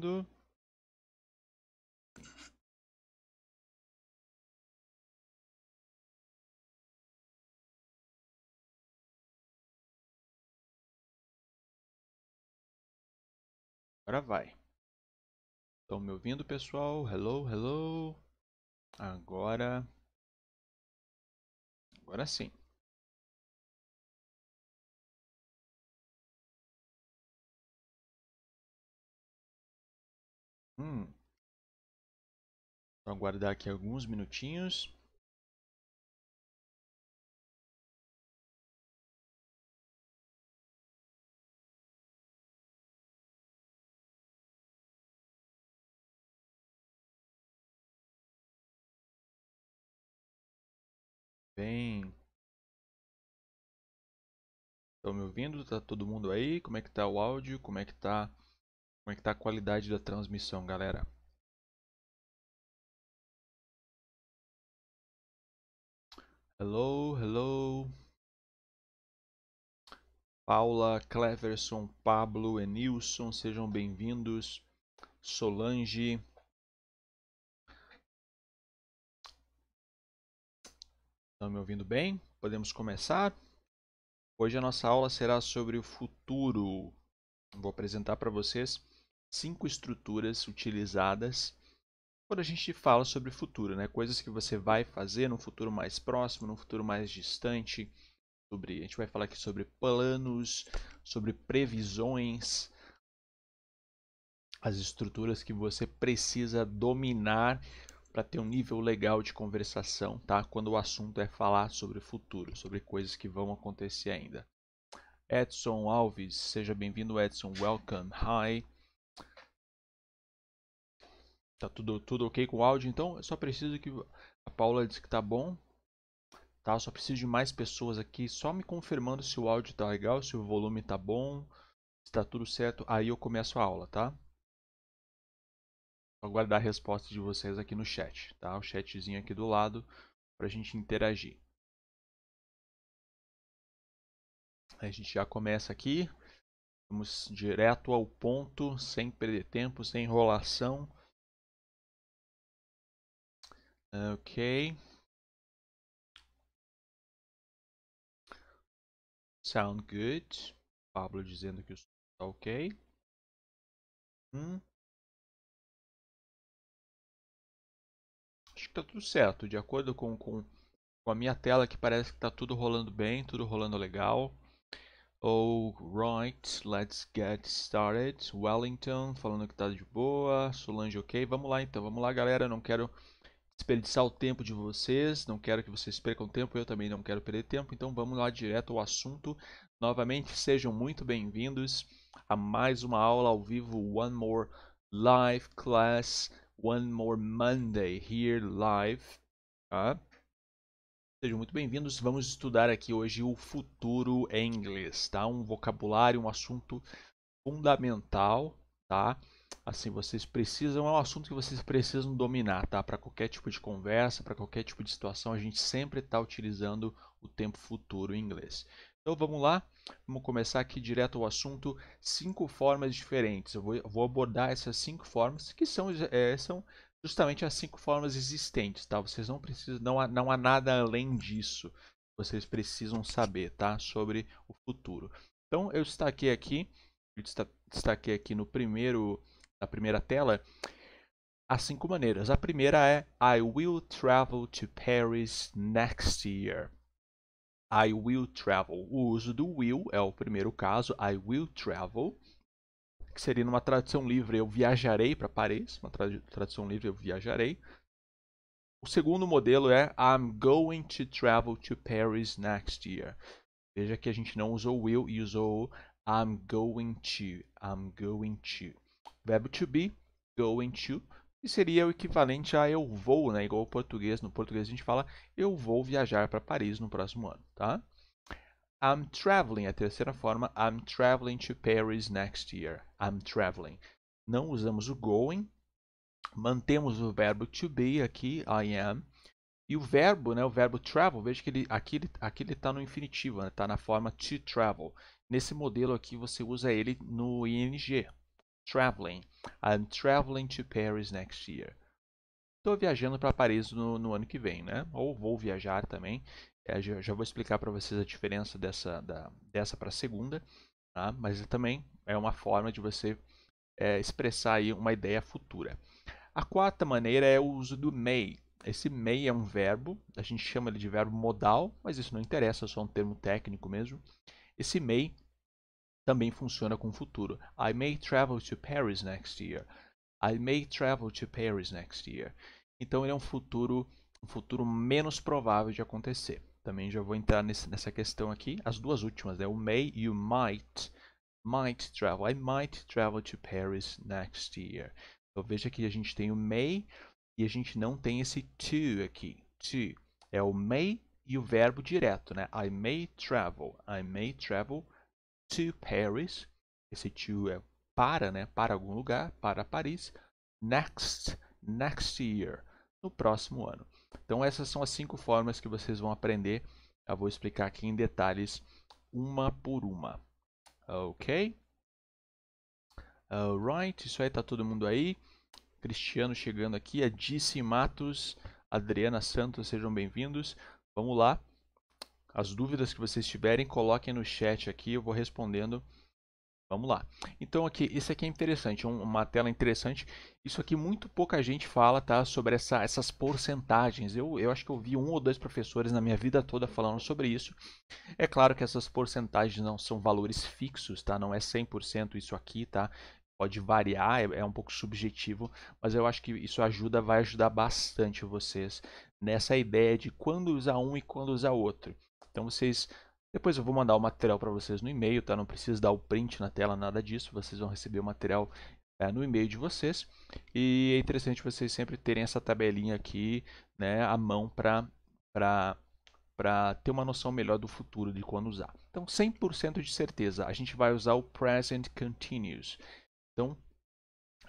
mundo Agora vai. Estão me ouvindo, pessoal? Hello, hello. Agora. Agora sim. Hum. Vou aguardar aqui alguns minutinhos. Bem. Estão me ouvindo? Tá todo mundo aí? Como é que tá o áudio? Como é que tá como é que tá a qualidade da transmissão, galera? Hello, hello. Paula, Cleverson, Pablo, Enilson, sejam bem-vindos. Solange. Estão me ouvindo bem? Podemos começar? Hoje a nossa aula será sobre o futuro. Vou apresentar para vocês cinco estruturas utilizadas quando a gente fala sobre futuro, né? Coisas que você vai fazer no futuro mais próximo, no futuro mais distante. Sobre, a gente vai falar aqui sobre planos, sobre previsões, as estruturas que você precisa dominar para ter um nível legal de conversação, tá? Quando o assunto é falar sobre o futuro, sobre coisas que vão acontecer ainda. Edson Alves, seja bem-vindo, Edson. Welcome. Hi. Tá tudo, tudo ok com o áudio, então eu só preciso que a Paula disse que tá bom. Tá, só preciso de mais pessoas aqui, só me confirmando se o áudio tá legal, se o volume tá bom, se tá tudo certo, aí eu começo a aula, tá? Vou aguardar a resposta de vocês aqui no chat, tá? O chatzinho aqui do lado para a gente interagir. A gente já começa aqui. Vamos direto ao ponto, sem perder tempo, sem enrolação. Ah, ok. Sound good. Pablo dizendo que o som está ok. Hum. Acho que está tudo certo. De acordo com, com, com a minha tela, que parece que está tudo rolando bem, tudo rolando legal. Alright, let's get started. Wellington falando que está de boa. Solange, ok. Vamos lá então, vamos lá, galera. não quero desperdiçar o tempo de vocês, não quero que vocês percam tempo, eu também não quero perder tempo, então vamos lá direto ao assunto. Novamente, sejam muito bem-vindos a mais uma aula ao vivo, One More Live Class, One More Monday here live, tá? Sejam muito bem-vindos, vamos estudar aqui hoje o futuro em inglês, tá? Um vocabulário, um assunto fundamental, tá? assim, vocês precisam, é um assunto que vocês precisam dominar, tá? Para qualquer tipo de conversa, para qualquer tipo de situação, a gente sempre está utilizando o tempo futuro em inglês. Então vamos lá, vamos começar aqui direto ao assunto, cinco formas diferentes. Eu vou, eu vou abordar essas cinco formas, que são, é, são justamente as cinco formas existentes, tá? Vocês não precisam, não há, não há nada além disso. Vocês precisam saber, tá? Sobre o futuro. Então eu destaquei aqui, eu destaquei aqui no primeiro na primeira tela, há cinco maneiras. A primeira é I will travel to Paris next year. I will travel. O uso do will é o primeiro caso. I will travel, que seria numa tradução livre eu viajarei para Paris. Uma tradução livre eu viajarei. O segundo modelo é I'm going to travel to Paris next year. Veja que a gente não usou will e usou I'm going to. I'm going to verbo to be, going to, que seria o equivalente a eu vou, né? igual o português. No português a gente fala eu vou viajar para Paris no próximo ano. Tá? I'm traveling, a terceira forma, I'm traveling to Paris next year. I'm traveling. Não usamos o going, mantemos o verbo to be aqui, I am. E o verbo, né, o verbo travel, veja que ele, aqui ele está aqui ele tá no infinitivo, está né, tá na forma to travel. Nesse modelo aqui você usa ele no ing, traveling. I'm traveling to Paris next year. Estou viajando para Paris no, no, ano que vem, né? Ou vou viajar também. É, já, já, vou explicar para vocês a diferença dessa, dessa para a segunda. Tá? Mas é também é uma forma de você é, expressar aí uma ideia futura. A quarta maneira é o uso do may. Esse may é um verbo, a gente chama ele de verbo modal, mas isso não interessa, é só um termo técnico mesmo. Esse may também funciona com o futuro. I may travel to Paris next year. I may travel to Paris next year. Então ele é um futuro, um futuro menos provável de acontecer. Também já vou entrar nesse, nessa questão aqui. As duas últimas, né? O may e o might. Might travel. I might travel to Paris next year. Então veja que a gente tem o may e a gente não tem esse to aqui. To é o may e o verbo direto, né? I may travel. I may travel to Paris. Esse to é para, né? Para algum lugar, para Paris. Next, next year, no próximo ano. Então essas são as cinco formas que vocês vão aprender. Eu vou explicar aqui em detalhes uma por uma. Ok? Alright, uh, isso aí tá todo mundo aí. Cristiano chegando aqui, a Dice Matos, Adriana Santos, sejam bem-vindos. Vamos lá. As dúvidas que vocês tiverem, coloquem no chat aqui, eu vou respondendo. Vamos lá. Então aqui, isso aqui é interessante, é uma tela interessante. Isso aqui muito pouca gente fala, tá? Sobre essa, essas porcentagens. Eu, eu acho que eu vi um ou dois professores na minha vida toda falando sobre isso. É claro que essas porcentagens não são valores fixos, tá? Não é 100% isso aqui, tá? Pode variar, é, é um pouco subjetivo, mas eu acho que isso ajuda, vai ajudar bastante vocês nessa ideia de quando usar um e quando usar outro. Então vocês depois eu vou mandar o material para vocês no e-mail, tá? Não precisa dar o print na tela, nada disso. Vocês vão receber o material é, no e-mail de vocês. E é interessante vocês sempre terem essa tabelinha aqui, né, à mão para para para ter uma noção melhor do futuro de quando usar. Então, 100% de certeza, a gente vai usar o present continuous. Então,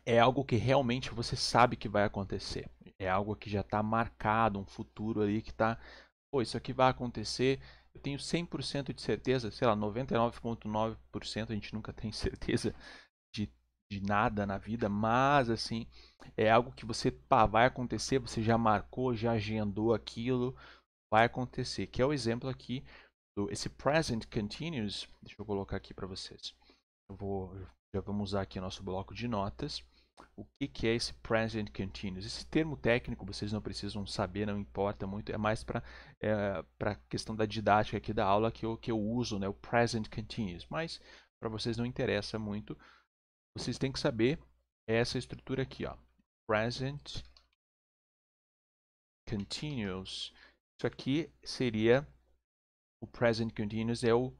é algo que realmente você sabe que vai acontecer. É algo que já está marcado, um futuro ali que está pô, isso aqui vai acontecer, eu tenho 100% de certeza, sei lá, 99,9% a gente nunca tem certeza de, de nada na vida, mas assim, é algo que você pá, vai acontecer, você já marcou, já agendou aquilo, vai acontecer, que é o exemplo aqui do esse present continuous, deixa eu colocar aqui para vocês. Eu vou já vamos usar aqui nosso bloco de notas o que, que é esse present continuous. Esse termo técnico vocês não precisam saber, não importa muito, é mais para é, a questão da didática aqui da aula que eu, que eu uso, né, o present continuous. Mas para vocês não interessa muito, vocês têm que saber essa estrutura aqui, ó, present continuous. Isso aqui seria o present continuous, é o,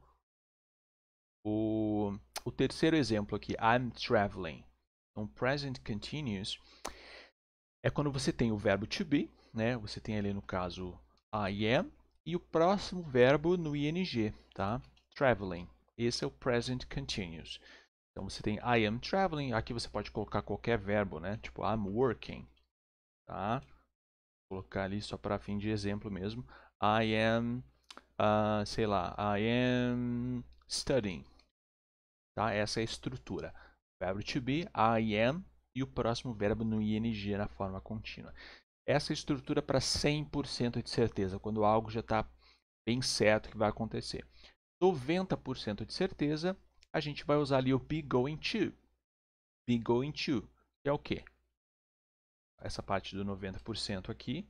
o, o terceiro exemplo aqui, I'm traveling. Então, present continuous é quando você tem o verbo to be, né? Você tem ali no caso I am e o próximo verbo no ing, tá? Traveling. Esse é o present continuous. Então você tem I am traveling, aqui você pode colocar qualquer verbo, né? Tipo I'm working, tá? Vou colocar ali só para fim de exemplo mesmo. I am, uh, sei lá, I am studying, tá? Essa é a estrutura verbo to be, I am e o próximo verbo no ing na forma contínua. Essa estrutura para 100% de certeza, quando algo já está bem certo que vai acontecer. 90% de certeza, a gente vai usar ali o be going to. Be going to, que é o quê? Essa parte do 90% aqui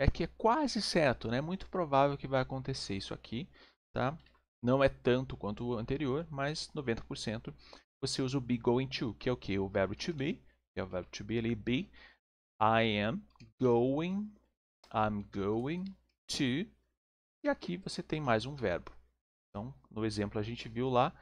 é que é quase certo, né? Muito provável que vai acontecer isso aqui, tá? Não é tanto quanto o anterior, mas 90% você usa o be going to, que é o que? O verbo to be, que é o verbo to be ali, be. I am going, I'm going to. E aqui você tem mais um verbo. Então, no exemplo a gente viu lá,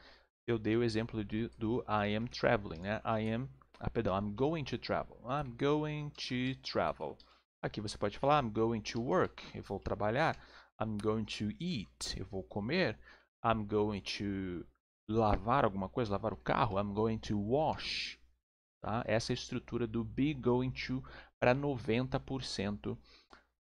eu dei o exemplo de, do I am traveling, né? I am, ah, perdão, I'm going to travel. I'm going to travel. Aqui você pode falar I'm going to work, eu vou trabalhar. I'm going to eat, eu vou comer. I'm going to lavar alguma coisa, lavar o carro, I'm going to wash. Tá? Essa é a estrutura do be going to para 90%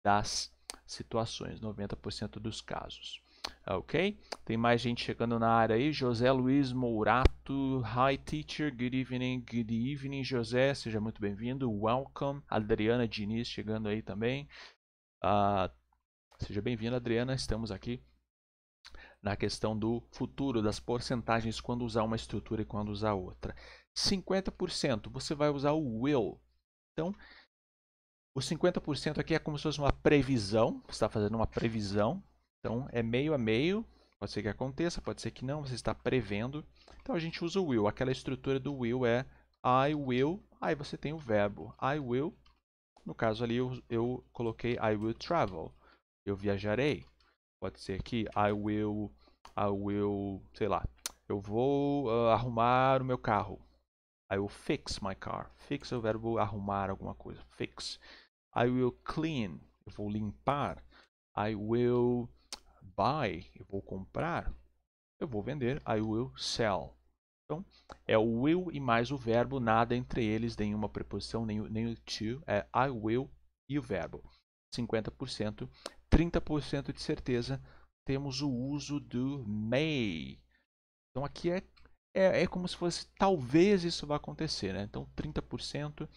das situações, 90% dos casos. Ok? Tem mais gente chegando na área aí. José Luiz Mourato. Hi, teacher. Good evening. Good evening, José. Seja muito bem-vindo. Welcome. Adriana Diniz chegando aí também. Uh, seja bem-vinda, Adriana. Estamos aqui na questão do futuro, das porcentagens, quando usar uma estrutura e quando usar outra. 50% você vai usar o will. Então, o 50% aqui é como se fosse uma previsão, você está fazendo uma previsão, então é meio a meio, pode ser que aconteça, pode ser que não, você está prevendo. Então a gente usa o will, aquela estrutura do will é I will, aí você tem o verbo I will, no caso ali eu, eu coloquei I will travel, eu viajarei. Pode ser aqui, I will, I will, sei lá, eu vou uh, arrumar o meu carro. I will fix my car. Fix é o verbo arrumar alguma coisa. Fix. I will clean. Eu vou limpar. I will buy. Eu vou comprar. Eu vou vender. I will sell. Então, é o will e mais o verbo, nada entre eles, nenhuma preposição, nem, nem o to. É I will e o verbo. 50% 30% de certeza, temos o uso do may. Então aqui é, é, é, como se fosse talvez isso vá acontecer. Né? Então 30%.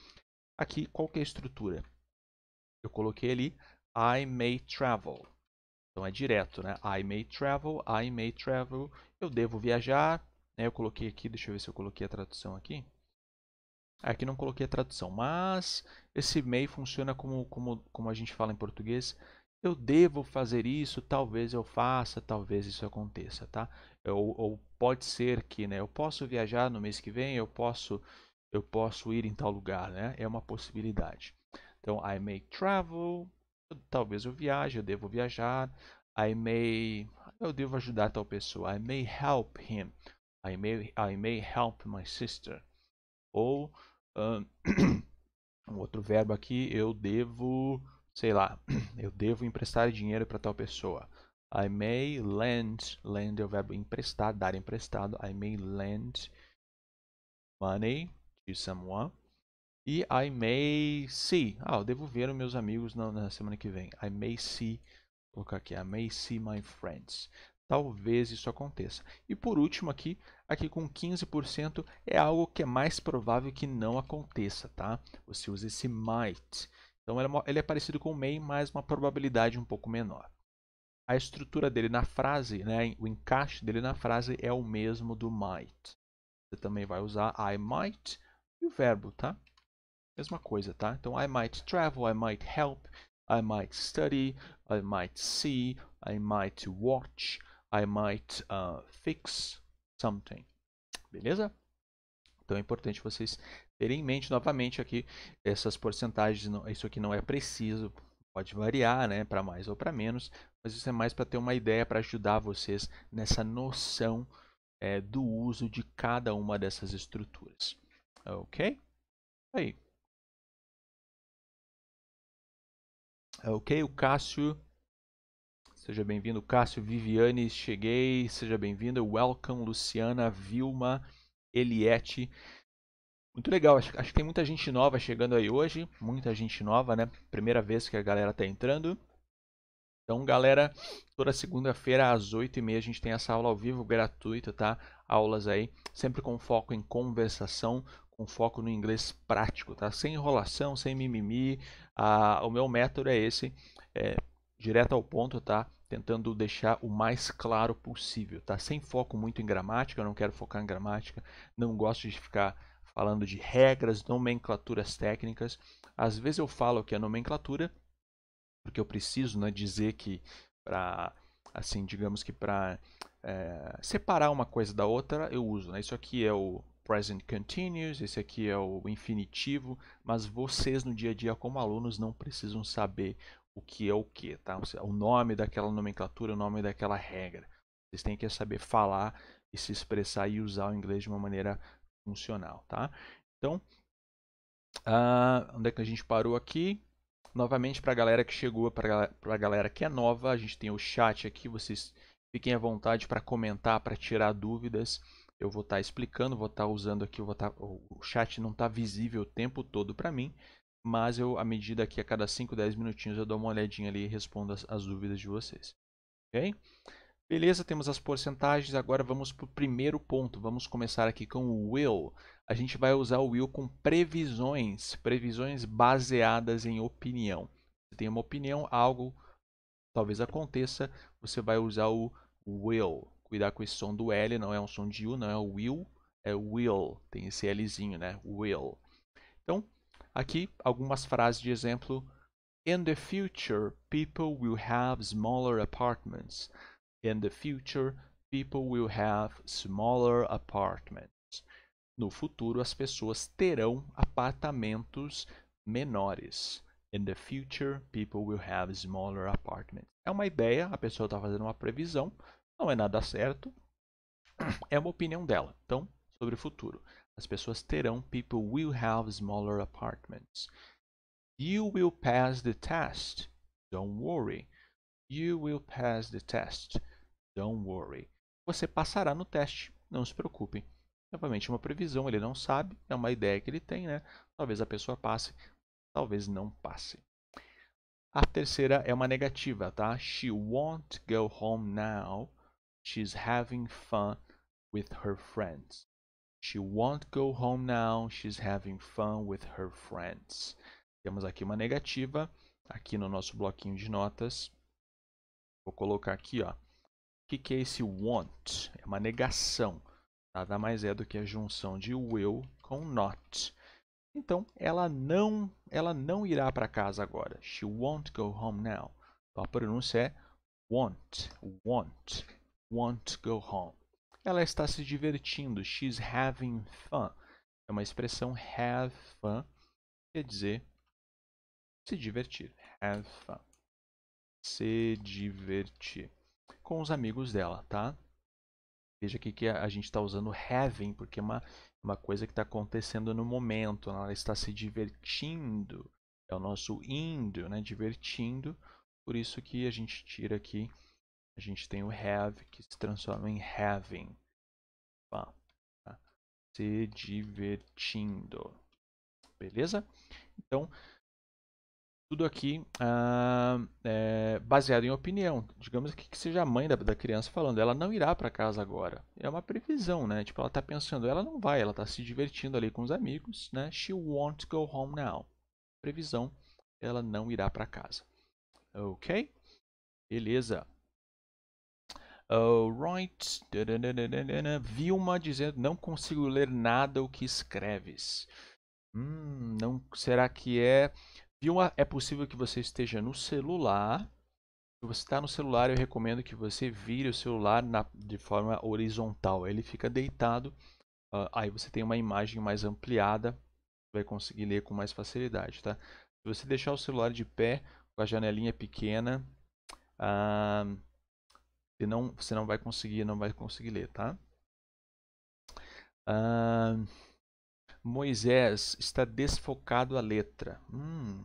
Aqui, qual que é a estrutura? Eu coloquei ali I may travel. Então é direto, né? I may travel, I may travel. Eu devo viajar. Né? Eu coloquei aqui, deixa eu ver se eu coloquei a tradução aqui. Aqui não coloquei a tradução, mas esse may funciona como, como, como a gente fala em português eu devo fazer isso, talvez eu faça, talvez isso aconteça, tá? Ou, ou, pode ser que, né? Eu posso viajar no mês que vem, eu posso, eu posso ir em tal lugar, né? É uma possibilidade. Então, I may travel, talvez eu viaje, eu devo viajar. I may, eu devo ajudar tal pessoa. I may help him. I may, I may help my sister. Ou um, um outro verbo aqui, eu devo sei lá, eu devo emprestar dinheiro para tal pessoa. I may lend, lend é o verbo emprestar, dar emprestado. I may lend money to someone. E I may see, ah, eu devo ver os meus amigos na, na semana que vem. I may see, vou colocar aqui, I may see my friends. Talvez isso aconteça. E por último aqui, aqui com 15% é algo que é mais provável que não aconteça, tá? Você usa esse might. Então é ele é parecido com o may, mas uma probabilidade um pouco menor. A estrutura dele na frase, né, o encaixe dele na frase é o mesmo do might. Você também vai usar I might e o verbo, tá? Mesma coisa, tá? Então I might travel, I might help, I might study, I might see, I might watch, I might uh, fix something. Beleza? Então é importante vocês ter em mente novamente aqui essas porcentagens. Isso aqui não é preciso, pode variar, né, para mais ou para menos, mas isso é mais para ter uma ideia para ajudar vocês nessa noção é, do uso de cada uma dessas estruturas. Ok? Aí. Ok, o Cássio. Seja bem-vindo, Cássio Viviane. Cheguei. Seja bem-vindo. Welcome, Luciana, Vilma, Eliette. Muito legal, acho, acho que tem muita gente nova chegando aí hoje, muita gente nova, né? Primeira vez que a galera tá entrando. Então, galera, toda segunda-feira às 8h30 a gente tem essa aula ao vivo gratuita, tá? Aulas aí, sempre com foco em conversação, com foco no inglês prático, tá? Sem enrolação, sem mimimi. Ah, o meu método é esse, é, direto ao ponto, tá? Tentando deixar o mais claro possível, tá? Sem foco muito em gramática, eu não quero focar em gramática, não gosto de ficar falando de regras, nomenclaturas técnicas. Às vezes eu falo que a é nomenclatura, porque eu preciso né, dizer que para, assim, digamos que para é, eh, separar uma coisa da outra, eu uso. Né? Isso aqui é o present continuous, esse aqui é o infinitivo, mas vocês no dia a dia como alunos não precisam saber o que é o que, tá? O nome daquela nomenclatura, o nome daquela regra. Vocês têm que saber falar e se expressar e usar o inglês de uma maneira funcional, tá? Então, uh, onde é que a gente parou aqui? Novamente, para a galera que chegou, para a galera que é nova, a gente tem o chat aqui, vocês fiquem à vontade para comentar, para tirar dúvidas. Eu vou estar tá explicando, vou estar tá usando aqui, vou tá, o chat não está visível o tempo todo para mim, mas eu, à medida que a cada 5, 10 minutinhos eu dou uma olhadinha ali e respondo as, as dúvidas de vocês. Ok? Beleza, temos as porcentagens, agora vamos para o primeiro ponto. Vamos começar aqui com o will. A gente vai usar o will com previsões, previsões baseadas em opinião. Você tem uma opinião, algo talvez aconteça, você vai usar o will. Cuidar com esse som do L, não é um som de U, não é o will, é will, tem esse Lzinho, né? Will. Então, aqui algumas frases de exemplo. In the future, people will have smaller apartments. In the future, people will have smaller apartments. No futuro, as pessoas terão apartamentos menores. In the future, people will have smaller apartments. É uma ideia, a pessoa está fazendo uma previsão, não é nada certo, é uma opinião dela. Então, sobre o futuro. As pessoas terão, people will have smaller apartments. You will pass the test. Don't worry. You will pass the test. Don't worry. Você passará no teste, não se preocupe. Novamente, é uma previsão, ele não sabe, é uma ideia que ele tem, né? Talvez a pessoa passe, talvez não passe. A terceira é uma negativa, tá? She won't go home now. She's having fun with her friends. She won't go home now. She's having fun with her friends. Temos aqui uma negativa aqui no nosso bloquinho de notas. Vou colocar aqui, ó. O que, que é esse want? É uma negação. Nada mais é do que a junção de will com not. Então, ela não, ela não irá para casa agora. She won't go home now. Então, a pronúncia é want, want, won't go home. Ela está se divertindo. She's having fun. É uma expressão have fun, quer dizer se divertir. Have fun se divertir com os amigos dela, tá? Veja aqui que a, gente está usando having, porque é uma, uma coisa que está acontecendo no momento, ela está se divertindo, é o nosso indo, né? Divertindo, por isso que a gente tira aqui, a gente tem o have que se transforma em having, tá? se divertindo, beleza? Então, tudo aqui ah, é, baseado em opinião. Digamos que, seja a mãe da, da criança falando, ela não irá para casa agora. É uma previsão, né? Tipo, ela está pensando, ela não vai, ela está se divertindo ali com os amigos, né? She won't go home now. Previsão, ela não irá para casa. Ok? Beleza. Alright. Ah, Vilma dizendo, não consigo ler nada o que escreves. Hum, não, será que é Viu? É possível que você esteja no celular. Se você está no celular, eu recomendo que você vire o celular na, de forma horizontal. Ele fica deitado. Uh, aí você tem uma imagem mais ampliada. Vai conseguir ler com mais facilidade, tá? Se você deixar o celular de pé, com a janelinha pequena, uh, você, não, você não vai conseguir, não vai conseguir ler, tá? Uh, Moisés está desfocado a letra. Hum.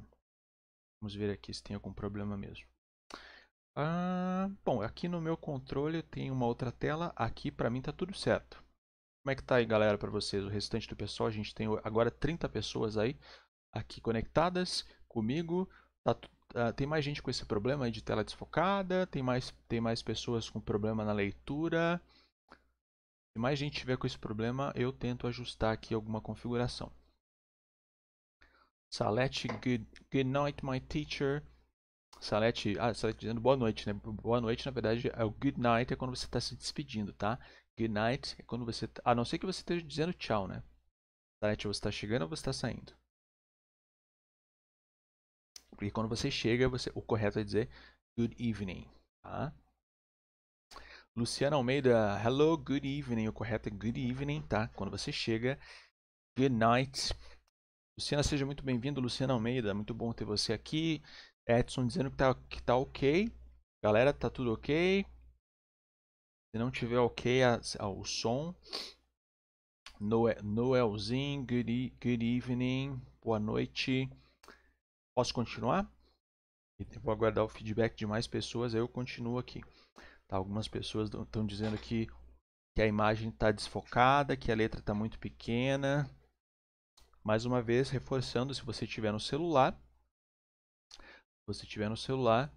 Vamos ver aqui se tem algum problema mesmo. Ah, bom, aqui no meu controle tem uma outra tela. Aqui para mim está tudo certo. Como é que tá aí, galera, para vocês? O restante do pessoal, a gente tem agora 30 pessoas aí aqui conectadas comigo. Tá, ah, tem mais gente com esse problema de tela desfocada, tem mais, tem mais pessoas com problema na leitura. Se mais gente tiver com esse problema, eu tento ajustar aqui alguma configuração. Salete, good, good night my teacher. Salete, ah, Salete dizendo boa noite, né? Boa noite, na verdade, é o good night é quando você está se despedindo, tá? Good night é quando você, tá, a não ser que você esteja dizendo tchau, né? Salete, você está chegando ou você está saindo? Porque quando você chega, você, o correto é dizer good evening, tá? Luciana Almeida, hello, good evening. O correto é good evening, tá? Quando você chega, good night. Luciana, seja muito bem-vindo. Luciana Almeida, muito bom ter você aqui. Edson dizendo que tá, que tá ok. Galera, tá tudo ok? Se não tiver ok a, a, o som. Noel, Noelzinho, good, good evening, boa noite. Posso continuar? Vou aguardar o feedback de mais pessoas, aí eu continuo aqui. Tá? Algumas pessoas estão dizendo que a imagem está desfocada, que a letra está muito pequena. Mais uma vez, reforçando, se você tiver no celular, se você tiver no celular,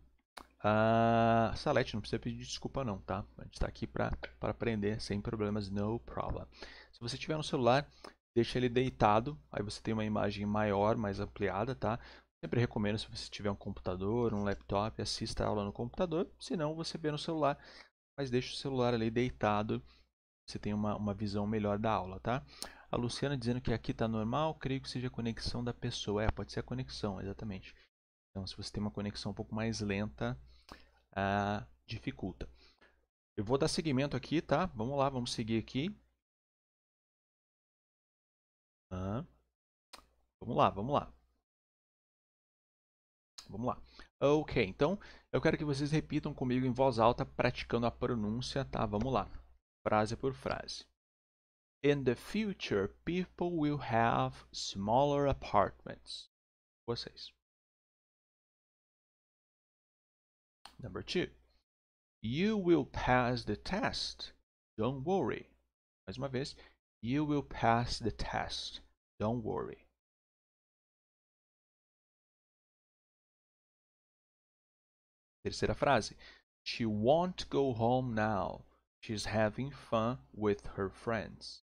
a Salete não precisa pedir desculpa não, tá? A gente está aqui para aprender sem problemas, no problem. Se você tiver no celular, deixa ele deitado, aí você tem uma imagem maior, mais ampliada, tá? Sempre recomendo, se você tiver um computador, um laptop, assista a aula no computador. Se não, você vê no celular, mas deixa o celular ali deitado. Você tem uma, uma visão melhor da aula, tá? A Luciana dizendo que aqui está normal, creio que seja a conexão da pessoa. É, pode ser a conexão, exatamente. Então, se você tem uma conexão um pouco mais lenta, ah, dificulta. Eu vou dar seguimento aqui, tá? Vamos lá, vamos seguir aqui. Ah, vamos lá, vamos lá. Vamos lá. Ok, então eu quero que vocês repitam comigo em voz alta, praticando a pronúncia, tá? Vamos lá. Frase por frase. In the future, people will have smaller apartments. Vocês. Number two. You will pass the test. Don't worry. Mais uma vez. You will pass the test. Don't worry. Terceira frase. She won't go home now. She's having fun with her friends.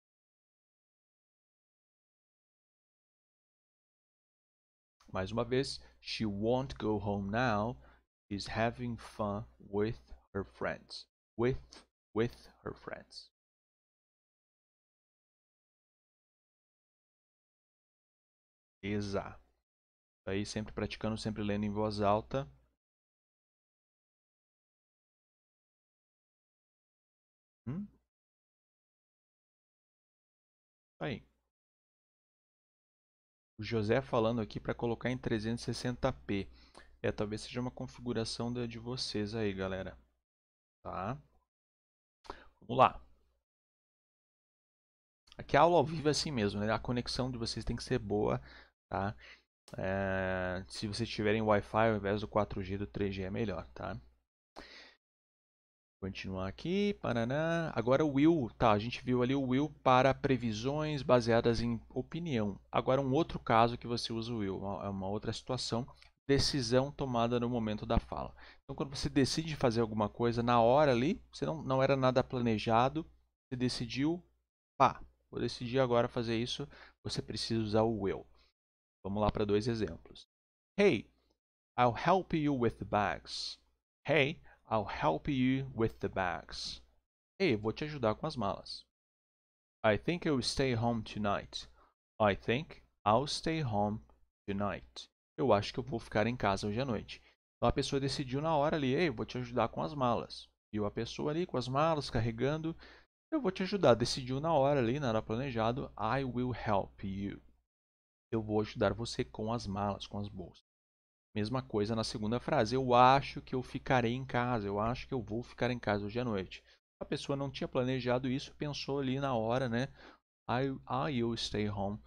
Mais uma vez, she won't go home now. She's having fun with her friends. With with her friends. Exato. Tá aí sempre praticando, sempre lendo em voz alta. Hum? Aí. O José falando aqui para colocar em 360p. É, talvez seja uma configuração de, de vocês aí, galera. Tá? Vamos lá. Aqui a aula ao vivo é assim mesmo, né? A conexão de vocês tem que ser boa, tá? É, se vocês tiverem Wi-Fi ao invés do 4G do 3G é melhor, tá? Continuar aqui, paraná. Agora o will, tá, a gente viu ali o will para previsões baseadas em opinião. Agora um outro caso que você usa o will, é uma outra situação, decisão tomada no momento da fala. Então quando você decide fazer alguma coisa na hora ali, você não, não era nada planejado, você decidiu, pá, vou decidir agora fazer isso, você precisa usar o will. Vamos lá para dois exemplos. Hey, I'll help you with the bags. Hey, I'll help you with the bags. Ei, vou te ajudar com as malas. I think I'll stay home tonight. I think I'll stay home tonight. Eu acho que eu vou ficar em casa hoje à noite. Então a pessoa decidiu na hora ali, ei, vou te ajudar com as malas. Viu a pessoa ali com as malas carregando, eu vou te ajudar. Decidiu na hora ali, não era planejado, I will help you. Eu vou ajudar você com as malas, com as bolsas. Mesma coisa na segunda frase. Eu acho que eu ficarei em casa. Eu acho que eu vou ficar em casa hoje à noite. A pessoa não tinha planejado isso, pensou ali na hora, né? I, I will stay home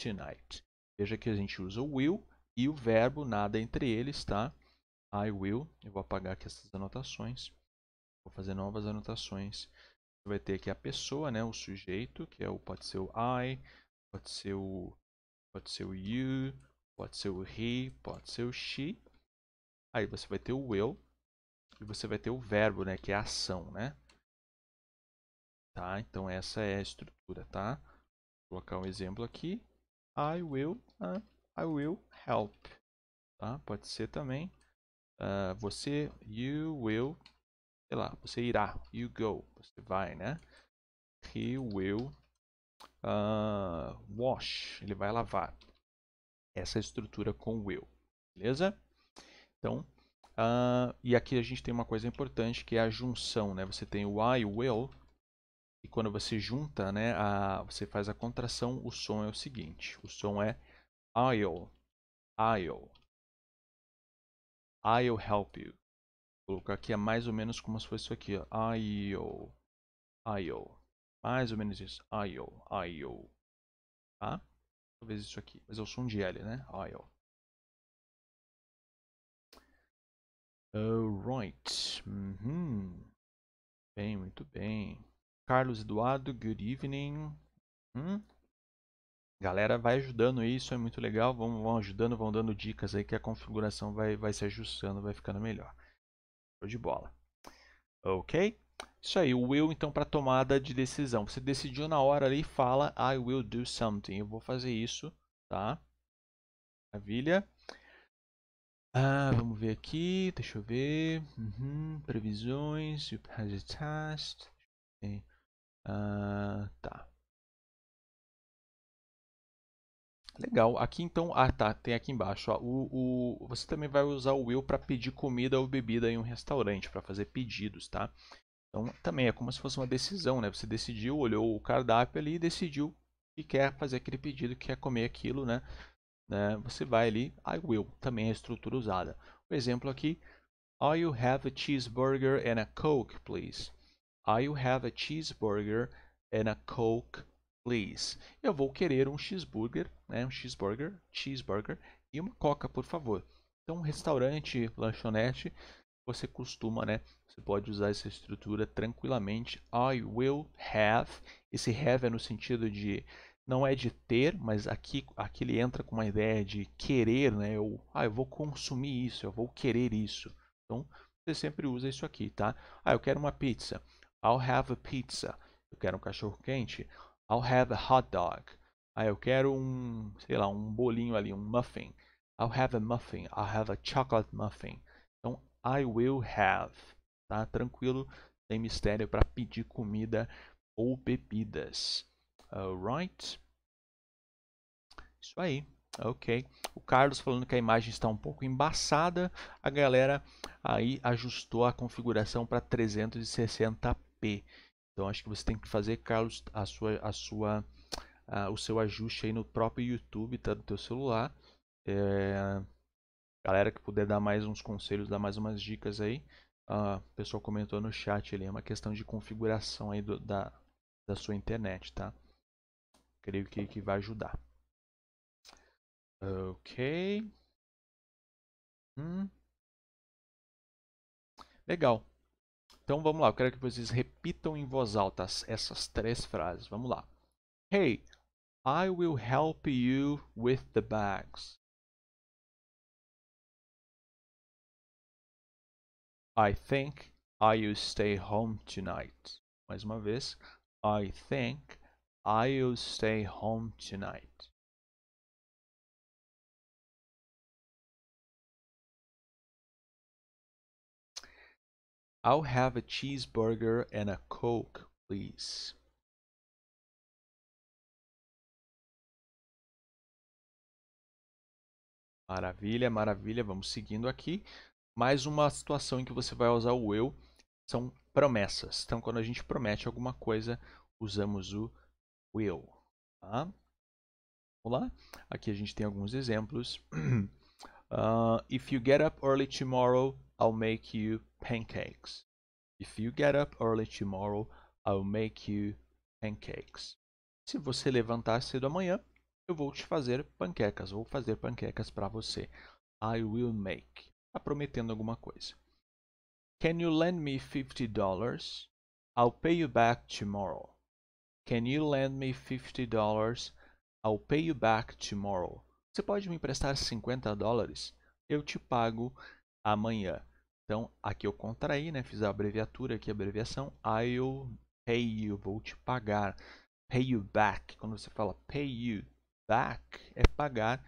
tonight. Veja que a gente usa o will e o verbo, nada entre eles, tá? I will. Eu vou apagar aqui essas anotações. Vou fazer novas anotações. Você vai ter aqui a pessoa, né? O sujeito, que é o, pode ser o I, pode ser o, pode ser o you, Pode ser o he, pode ser o she. Aí você vai ter o will e você vai ter o verbo, né, que é a ação, né? Tá? Então essa é a estrutura, tá? Vou colocar um exemplo aqui. I will, uh, I will help. Tá? Pode ser também uh, você, you will, sei lá, você irá, you go, você vai, né? He will uh, wash, ele vai lavar essa estrutura com o eu, beleza? Então, uh, e aqui a gente tem uma coisa importante que é a junção, né? Você tem o I, o will, e quando você junta, né, a, você faz a contração, o som é o seguinte, o som é I'll, I'll, I'll help you. Vou colocar aqui é mais ou menos como se fosse isso aqui, ó. I'll, I'll, mais ou menos isso, I'll, I'll, tá? Talvez isso aqui. Mas é o som de L, né? olha ó Alright. Uhum. Bem, muito bem. Carlos Eduardo, good evening. Hum? Galera, vai ajudando aí, isso é muito legal. Vão, vão ajudando, vão dando dicas aí que a configuração vai, vai se ajustando, vai ficando melhor. Show de bola. Ok? Isso aí, o will então para tomada de decisão. Você decidiu na hora ali e fala I will do something. Eu vou fazer isso, tá? Maravilha. Ah, vamos ver aqui, deixa eu ver. Uhum, previsões, you pass a task. Ah, tá. Legal. Aqui então, ah tá, tem aqui embaixo. Ó, o, o, você também vai usar o will para pedir comida ou bebida em um restaurante, para fazer pedidos, tá? Então também é como se fosse uma decisão, né? Você decidiu, olhou o cardápio ali e decidiu que quer fazer aquele pedido, que quer comer aquilo, né? né? Você vai ali, I will, também é a estrutura usada. O um exemplo aqui, I will have a cheeseburger and a coke, please. I will have a cheeseburger and a coke, please. Eu vou querer um cheeseburger, né? Um cheeseburger, cheeseburger e uma coca, por favor. Então, um restaurante, lanchonete, você costuma, né? Você pode usar essa estrutura tranquilamente. I will have. Esse have é no sentido de não é de ter, mas aqui, aqui ele entra com uma ideia de querer, né? Eu, ah, eu vou consumir isso, eu vou querer isso. Então, você sempre usa isso aqui, tá? Ah, eu quero uma pizza. I'll have a pizza. Eu quero um cachorro quente. I'll have a hot dog. Ah, eu quero um, sei lá, um bolinho ali, um muffin. I'll have a muffin. I'll have a chocolate muffin. I will have. Tá tranquilo, sem mistério para pedir comida ou bebidas. Alright. Isso aí. Ok. O Carlos falando que a imagem está um pouco embaçada. A galera aí ajustou a configuração para 360p. Então acho que você tem que fazer, Carlos, a sua, a sua, ah, o seu ajuste aí no próprio YouTube, tá? Do teu celular. É, Galera que puder dar mais uns conselhos, dar mais umas dicas aí. Uh, o pessoal comentou no chat ali, é uma questão de configuração aí do, da, da sua internet, tá? Creio que, que vai ajudar. Ok. Hum. Legal. Então vamos lá, eu quero que vocês repitam em voz alta essas três frases. Vamos lá. Hey, I will help you with the bags. I think I'll stay home tonight. Mais uma vez. I think I'll stay home tonight. I'll have a cheeseburger and a Coke, please. Maravilha, maravilha. Vamos seguindo aqui mais uma situação em que você vai usar o eu são promessas. Então, quando a gente promete alguma coisa, usamos o will. Tá? Vamos lá? Aqui a gente tem alguns exemplos. Uh, if you get up early tomorrow, I'll make you pancakes. If you get up early tomorrow, I'll make you pancakes. Se você levantar cedo amanhã, eu vou te fazer panquecas. Vou fazer panquecas para você. I will make. Está prometendo alguma coisa. Can you lend me 50 dollars? I'll pay you back tomorrow. Can you lend me 50 dollars? I'll pay you back tomorrow. Você pode me emprestar 50 dólares? Eu te pago amanhã. Então, aqui eu contraí, né? Fiz a abreviatura aqui, a abreviação. I'll pay you, vou te pagar. Pay you back. Quando você fala pay you back, é pagar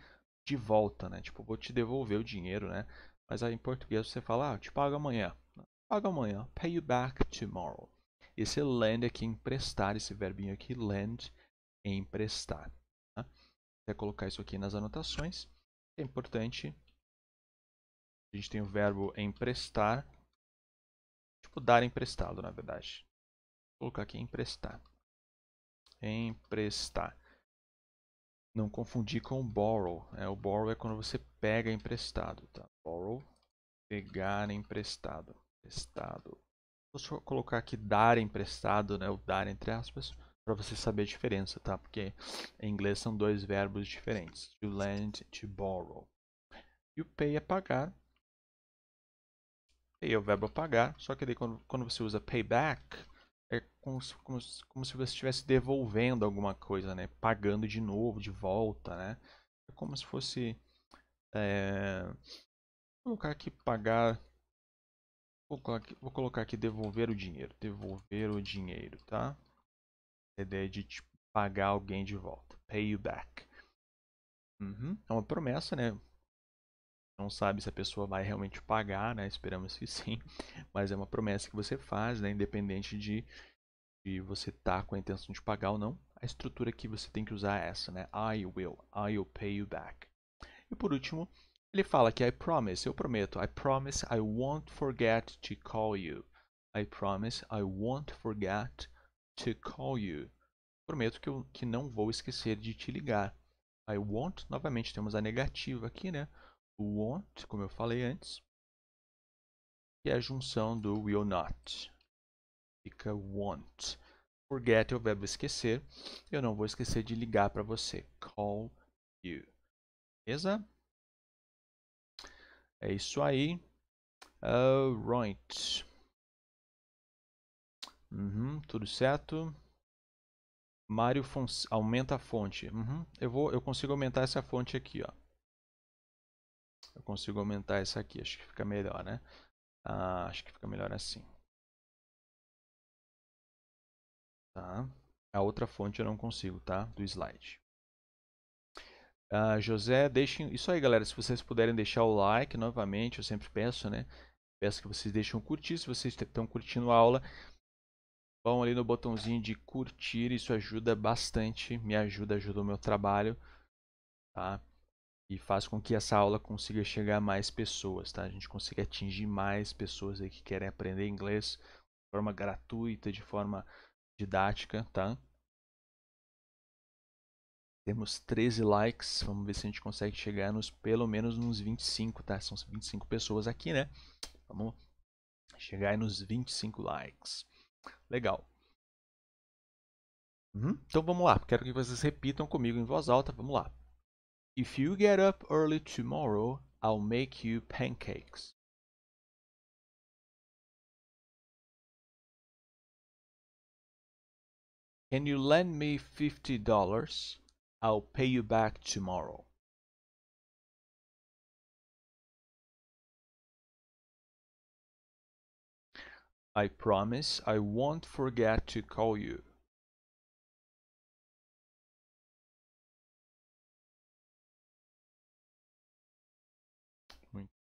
de volta, né? Tipo, vou te devolver o dinheiro, né? Mas aí em português você fala, ah, eu te pago amanhã. Pago amanhã, pay you back tomorrow. Esse lend aqui, é emprestar, esse verbinho aqui, lend, é emprestar. Tá? Vou colocar isso aqui nas anotações. É importante. A gente tem o verbo emprestar. Tipo, dar emprestado, na verdade. Vou colocar aqui emprestar. Emprestar. Não confundir com borrow. É, o borrow é quando você pega emprestado. Tá? Borrow, pegar emprestado. Emprestado. Vou colocar aqui dar emprestado, né? o dar entre aspas, para você saber a diferença, tá? Porque em inglês são dois verbos diferentes. To lend, to borrow. E o pay é pagar. Pay é o verbo pagar, só que daí quando, quando você usa payback, é como se, como, como se você estivesse devolvendo alguma coisa, né? Pagando de novo, de volta, né? É como se fosse é, colocar aqui pagar, vou colocar aqui, vou colocar aqui devolver o dinheiro, devolver o dinheiro, tá? A ideia de tipo, pagar alguém de volta, pay you back. Uhum. É uma promessa, né? não sabe se a pessoa vai realmente pagar, né? Esperamos que sim, mas é uma promessa que você faz, né? Independente de, de você estar tá com a intenção de pagar ou não, a estrutura que você tem que usar é essa, né? I will, I will pay you back. E por último, ele fala que I promise, eu prometo, I promise I won't forget to call you. I promise I won't forget to call you. Prometo que, eu, que não vou esquecer de te ligar. I won't, novamente temos a negativa aqui, né? o won't, como eu falei antes, que é a junção do will not. Fica won't. Forget é o verbo esquecer. Eu não vou esquecer de ligar para você. Call you. Beleza? É isso aí. Alright. Uhum, tudo certo. Mário aumenta a fonte. Uhum, eu, vou, eu consigo aumentar essa fonte aqui, ó. Eu consigo aumentar essa aqui, acho que fica melhor, né? Ah, acho que fica melhor assim. Tá? A outra fonte eu não consigo, tá? Do slide. Ah, José, deixem... Isso aí, galera. Se vocês puderem deixar o like, novamente, eu sempre peço, né? Peço que vocês deixem curtir, se vocês estão curtindo a aula. Vão ali no botãozinho de curtir, isso ajuda bastante, me ajuda, ajuda o meu trabalho, tá? e faz com que essa aula consiga chegar a mais pessoas, tá? A gente consiga atingir mais pessoas aí que querem aprender inglês de forma gratuita, de forma didática, tá? Temos 13 likes, vamos ver se a gente consegue chegar nos pelo menos nos 25, tá? São 25 pessoas aqui, né? Vamos chegar aí nos 25 likes. Legal. Uhum. Então vamos lá, quero que vocês repitam comigo em voz alta, vamos lá. If you get up early tomorrow, I'll make you pancakes. Can you lend me $50? I'll pay you back tomorrow. I promise I won't forget to call you.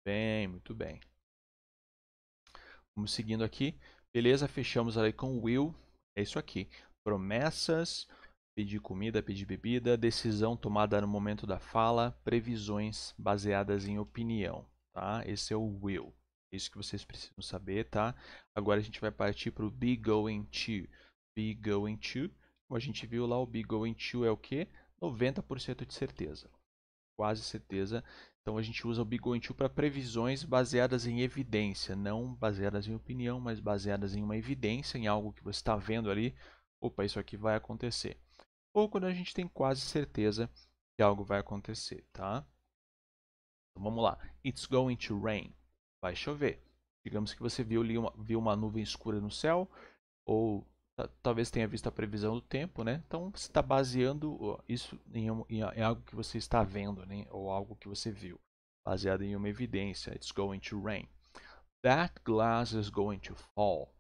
bem, muito bem. Vamos seguindo aqui. Beleza, fechamos ali com will. É isso aqui. Promessas, pedir comida, pedir bebida, decisão tomada no momento da fala, previsões baseadas em opinião. Tá? Esse é o will. É isso que vocês precisam saber, tá? Agora a gente vai partir para o be going to. Be going to, como a gente viu lá, o be going to é o que? 90% de certeza. Quase certeza então a gente usa o Big Too para previsões baseadas em evidência, não baseadas em opinião, mas baseadas em uma evidência, em algo que você está vendo ali. Opa, isso aqui vai acontecer. Ou quando a gente tem quase certeza que algo vai acontecer, tá? Então vamos lá. It's going to rain. Vai chover. Digamos que você viu, uma, viu uma nuvem escura no céu, ou talvez tenha visto a previsão do tempo, né? Então você está baseando isso em, em, em, algo que você está vendo, né? Ou algo que você viu, baseado em uma evidência. It's going to rain. That glass is going to fall.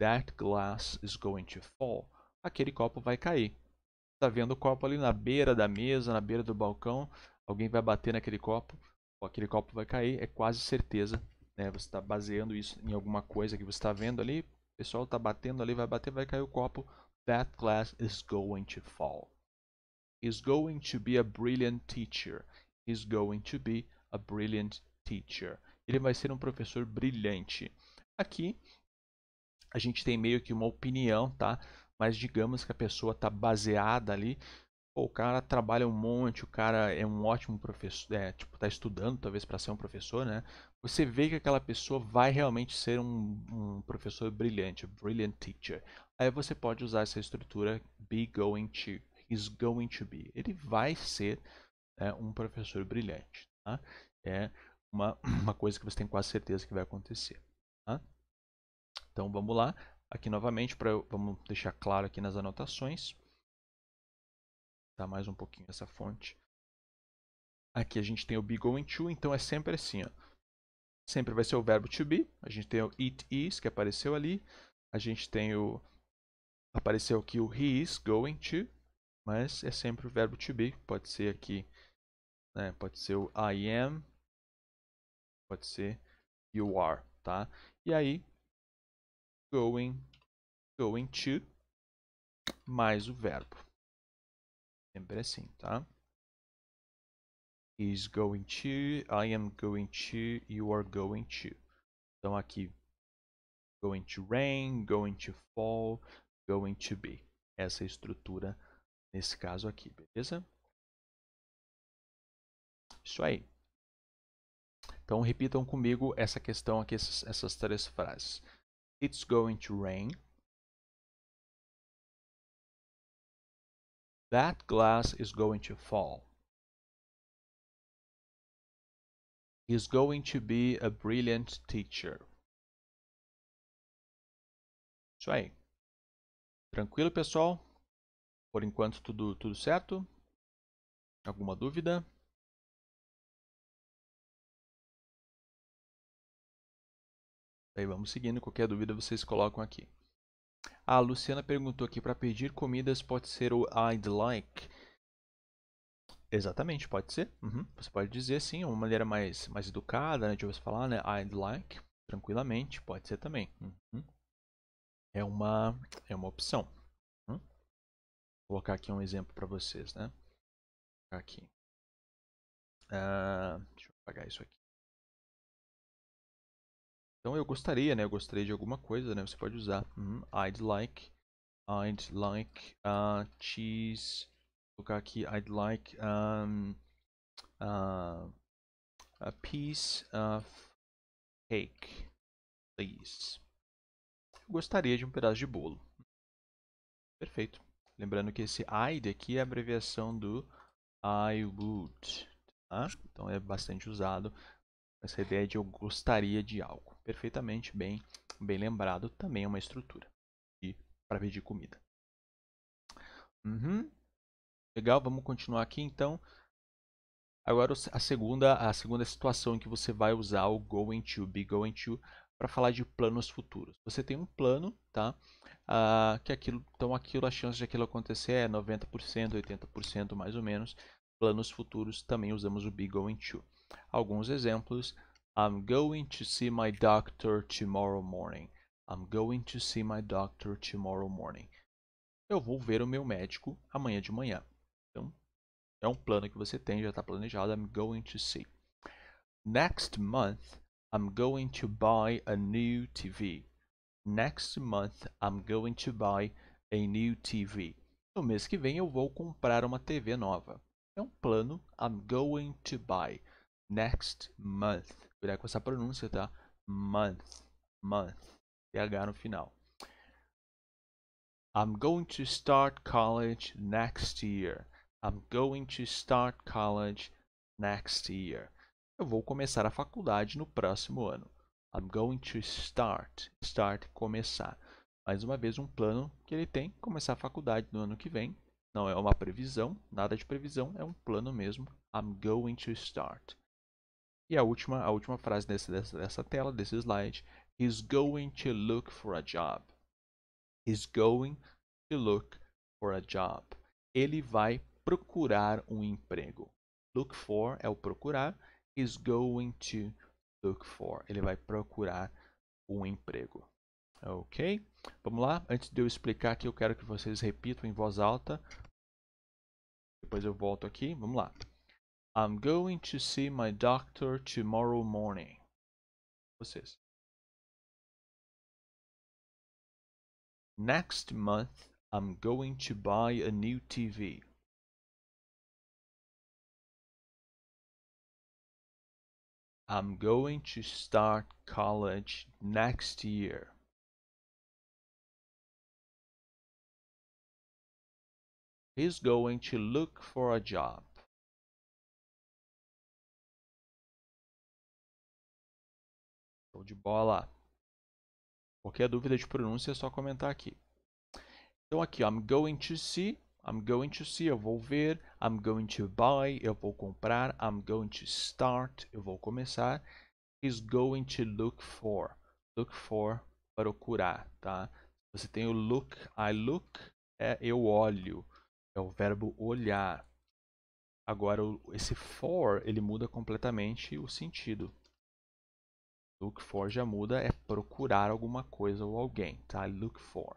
That glass is going to fall. Aquele copo vai cair. Está vendo o copo ali na beira da mesa, na beira do balcão? Alguém vai bater naquele copo? Aquele copo vai cair. É quase certeza. Né? Você está baseando isso em alguma coisa que você está vendo ali pessoal tá batendo ali, vai bater, vai cair o copo. That class is going to fall. Is going to be a brilliant teacher. Is going to be a brilliant teacher. Ele vai ser um professor brilhante. Aqui a gente tem meio que uma opinião, tá? Mas digamos que a pessoa tá baseada ali o cara trabalha um monte, o cara é um ótimo professor, é, tipo, tá estudando talvez para ser um professor, né? você vê que aquela pessoa vai realmente ser um, um professor brilhante, brilliant teacher. Aí você pode usar essa estrutura be going to, is going to be. Ele vai ser é, um professor brilhante. Tá? É uma, uma coisa que você tem quase certeza que vai acontecer. Tá? Então vamos lá. Aqui novamente, pra, vamos deixar claro aqui nas anotações. Tá mais um pouquinho essa fonte. Aqui a gente tem o be going to, então é sempre assim. Ó sempre vai ser o verbo to be. A gente tem o it is, que apareceu ali. A gente tem o... Apareceu aqui o he is going to, mas é sempre o verbo to be. Pode ser aqui, né? pode ser o I am, pode ser you are, tá? E aí, going, going to, mais o verbo. Sempre assim, tá? is going to, I am going to, you are going to. Então aqui, going to rain, going to fall, going to be. Essa é estrutura nesse caso aqui, beleza? Isso aí. Então repitam comigo essa questão aqui, essas, essas três frases. It's going to rain. That glass is going to fall. He's going to be a brilliant teacher. Isso aí. Tranquilo, pessoal? Por enquanto, tudo, tudo certo? Alguma dúvida? Aí vamos seguindo. Qualquer dúvida vocês colocam aqui. A Luciana perguntou aqui: para pedir comidas pode ser o I'd like. Exatamente, pode ser. Uhum. Você pode dizer sim, uma maneira mais, mais educada, né, de você falar, né? I'd like, tranquilamente, pode ser também. Uhum. É uma é uma opção. Uhum. Vou colocar aqui um exemplo para vocês, né? Aqui. Uh, deixa eu apagar isso aqui. Então eu gostaria, né? Eu gostaria de alguma coisa, né? Você pode usar. Hum, I'd like, I'd like uh, cheese colocar aqui I'd like um, uh, a piece of cake, please. Eu gostaria de um pedaço de bolo. Perfeito. Lembrando que esse I'd aqui é a abreviação do I would. Tá? Então é bastante usado essa ideia de eu gostaria de algo. Perfeitamente bem, bem lembrado. Também é uma estrutura para pedir comida. Uhum. Legal, vamos continuar aqui então. Agora a segunda, a segunda situação em que você vai usar o going to, be going to, para falar de planos futuros. Você tem um plano, tá? Ah, que aquilo, então aquilo, a chance de aquilo acontecer é 90%, 80% mais ou menos. Planos futuros também usamos o be going to. Alguns exemplos: I'm going to see my doctor tomorrow morning. I'm going to see my doctor tomorrow morning. Eu vou ver o meu médico amanhã de manhã. É um plano que você tem, já está planejado. I'm going to see. Next month, I'm going to buy a new TV. Next month, I'm going to buy a new TV. No mês que vem, eu vou comprar uma TV nova. É um plano. I'm going to buy. Next month. Cuidado com essa pronúncia, tá? Month. Month. TH no final. I'm going to start college next year. I'm going to start college next year. Eu vou começar a faculdade no próximo ano. I'm going to start. Start, começar. Mais uma vez, um plano que ele tem, começar a faculdade no ano que vem. Não é uma previsão, nada de previsão, é um plano mesmo. I'm going to start. E a última, a última frase desse, dessa, dessa tela, desse slide. He's going to look for a job. He's going to look for a job. Ele vai procurar um emprego. Look for é o procurar. Is going to look for. Ele vai procurar um emprego. Ok? Vamos lá? Antes de eu explicar aqui, eu quero que vocês repitam em voz alta. Depois eu volto aqui. Vamos lá. I'm going to see my doctor tomorrow morning. Vocês. Next month, I'm going to buy a new TV. I'm going to start college next year. He's going to look for a job. Show de bola. Qualquer dúvida de pronúncia é só comentar aqui. Então aqui, I'm going to see I'm going to see, eu vou ver. I'm going to buy, eu vou comprar. I'm going to start, eu vou começar. Is going to look for. Look for, procurar, tá? Você tem o look, I look, é eu olho. É o verbo olhar. Agora, esse for, ele muda completamente o sentido. Look for já muda, é procurar alguma coisa ou alguém, tá? Look for,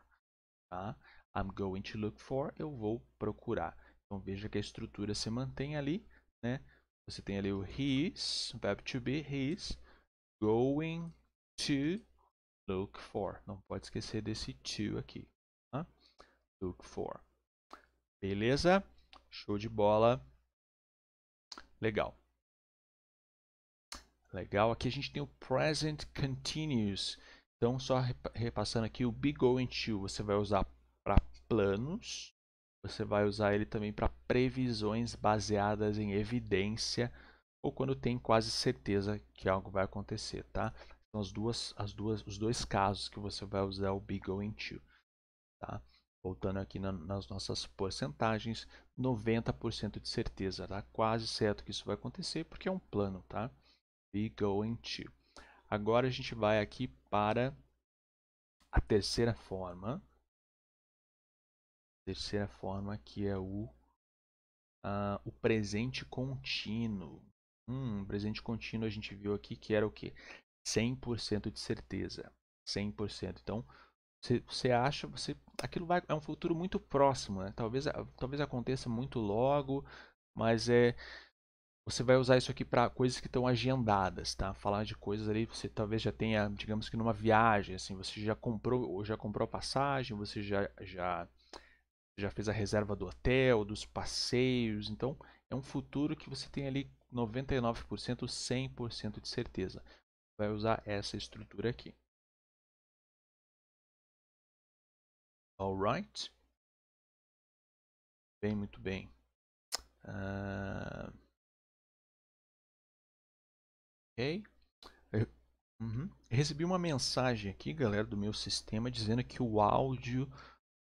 tá? I'm going to look for, eu vou procurar. Então veja que a estrutura se mantém ali, né? Você tem ali o his, verb verbo to be, his, going to look for. Não pode esquecer desse to aqui. Tá? Look for. Beleza? Show de bola. Legal. Legal. Aqui a gente tem o present continuous. Então, só repassando aqui o be going to, você vai usar planos. Você vai usar ele também para previsões baseadas em evidência ou quando tem quase certeza que algo vai acontecer, tá? São as duas, as duas, os dois casos que você vai usar o Beagle into, tá? Voltando aqui na, nas nossas porcentagens, 90% de certeza, tá? Quase certo que isso vai acontecer porque é um plano, tá? Beagle into. Agora a gente vai aqui para a terceira forma, Terceira forma que é o, uh, o presente contínuo. Hum, presente contínuo a gente viu aqui que era o que? 100% de certeza. 100%. Então, você, você acha, você aquilo vai é um futuro muito próximo, né? Talvez talvez aconteça muito logo, mas é você vai usar isso aqui para coisas que estão agendadas, tá? Falar de coisas ali, você talvez já tenha, digamos que numa viagem, assim, você já comprou, ou já comprou a passagem, você já já já fez a reserva do hotel, dos passeios. Então, é um futuro que você tem ali 99%, 100% de certeza. Vai usar essa estrutura aqui. Alright. Bem, muito bem. Uh... Ok. Uhum. Recebi uma mensagem aqui, galera, do meu sistema dizendo que o áudio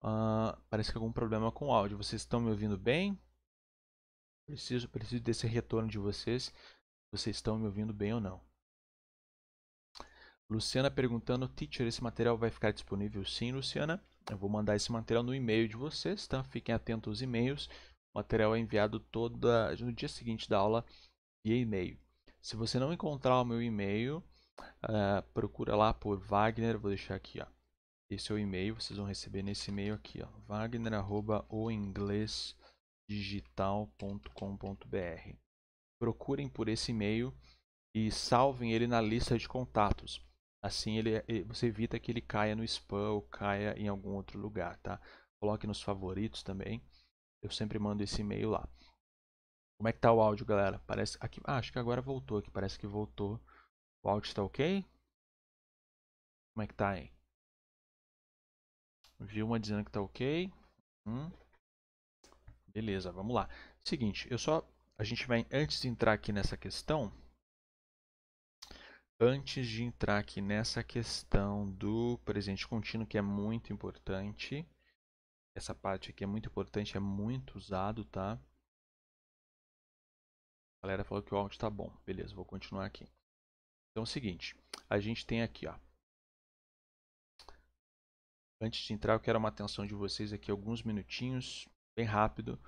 Uh, parece que algum problema com o áudio. Vocês estão me ouvindo bem? Preciso, preciso desse retorno de vocês. Vocês estão me ouvindo bem ou não? Luciana perguntando, teacher, esse material vai ficar disponível? Sim, Luciana. Eu vou mandar esse material no e-mail de vocês, tá? Fiquem atentos aos e-mails. O material é enviado toda no dia seguinte da aula via e-mail. Se você não encontrar o meu e-mail, uh, procura lá por Wagner. Vou deixar aqui, ó. Esse é o e-mail, vocês vão receber nesse e-mail aqui, ó, wagner@oinglesdigital.com.br. Procurem por esse e-mail e salvem ele na lista de contatos. Assim ele, eh, você evita que ele caia no spam ou caia em algum outro lugar, tá? Coloque nos favoritos também. Eu sempre mando esse e-mail lá. Como é que tá o áudio, galera? Parece aqui, ah, acho que agora voltou aqui, parece que voltou. O áudio está OK? Como é que tá aí? viu uma dizendo que está ok. Hum. Beleza, vamos lá. Seguinte, eu só. A gente vai. Antes de entrar aqui nessa questão. Antes de entrar aqui nessa questão do presente contínuo, que é muito importante. Essa parte aqui é muito importante, é muito usado, tá? A galera falou que o áudio está bom. Beleza, vou continuar aqui. Então é o seguinte, a gente tem aqui, ó, Antes de entrar, eu quero uma atenção de vocês aqui, alguns minutinhos, bem rápido,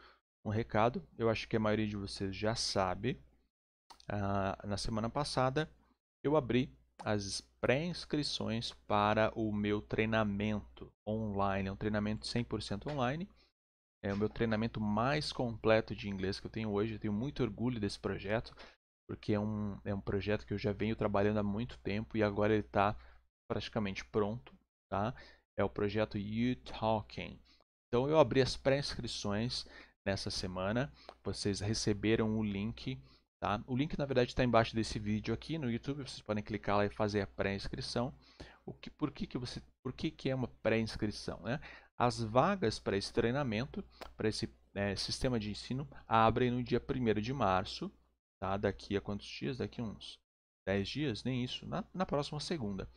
um recado. Eu acho que a maioria de vocês já sabe. Ah, na semana passada, eu abri as pré-inscrições para o meu treinamento online. É um treinamento 100% online. É o meu treinamento mais completo de inglês que eu tenho hoje. Eu tenho muito orgulho desse projeto, porque é um, é um projeto que eu já venho trabalhando há muito tempo e agora ele está praticamente pronto. Tá? é o projeto You Talking. Então eu abri as pré-inscrições nessa semana. Vocês receberam o link, tá? O link na verdade está embaixo desse vídeo aqui no YouTube. Vocês podem clicar lá e fazer a pré-inscrição. O que, por que, que você, por que, que é uma pré-inscrição, né? As vagas para esse treinamento, para esse é, sistema de ensino, abrem no dia 1 de março, tá? Daqui a quantos dias? Daqui uns 10 dias, nem isso, na, na próxima segunda.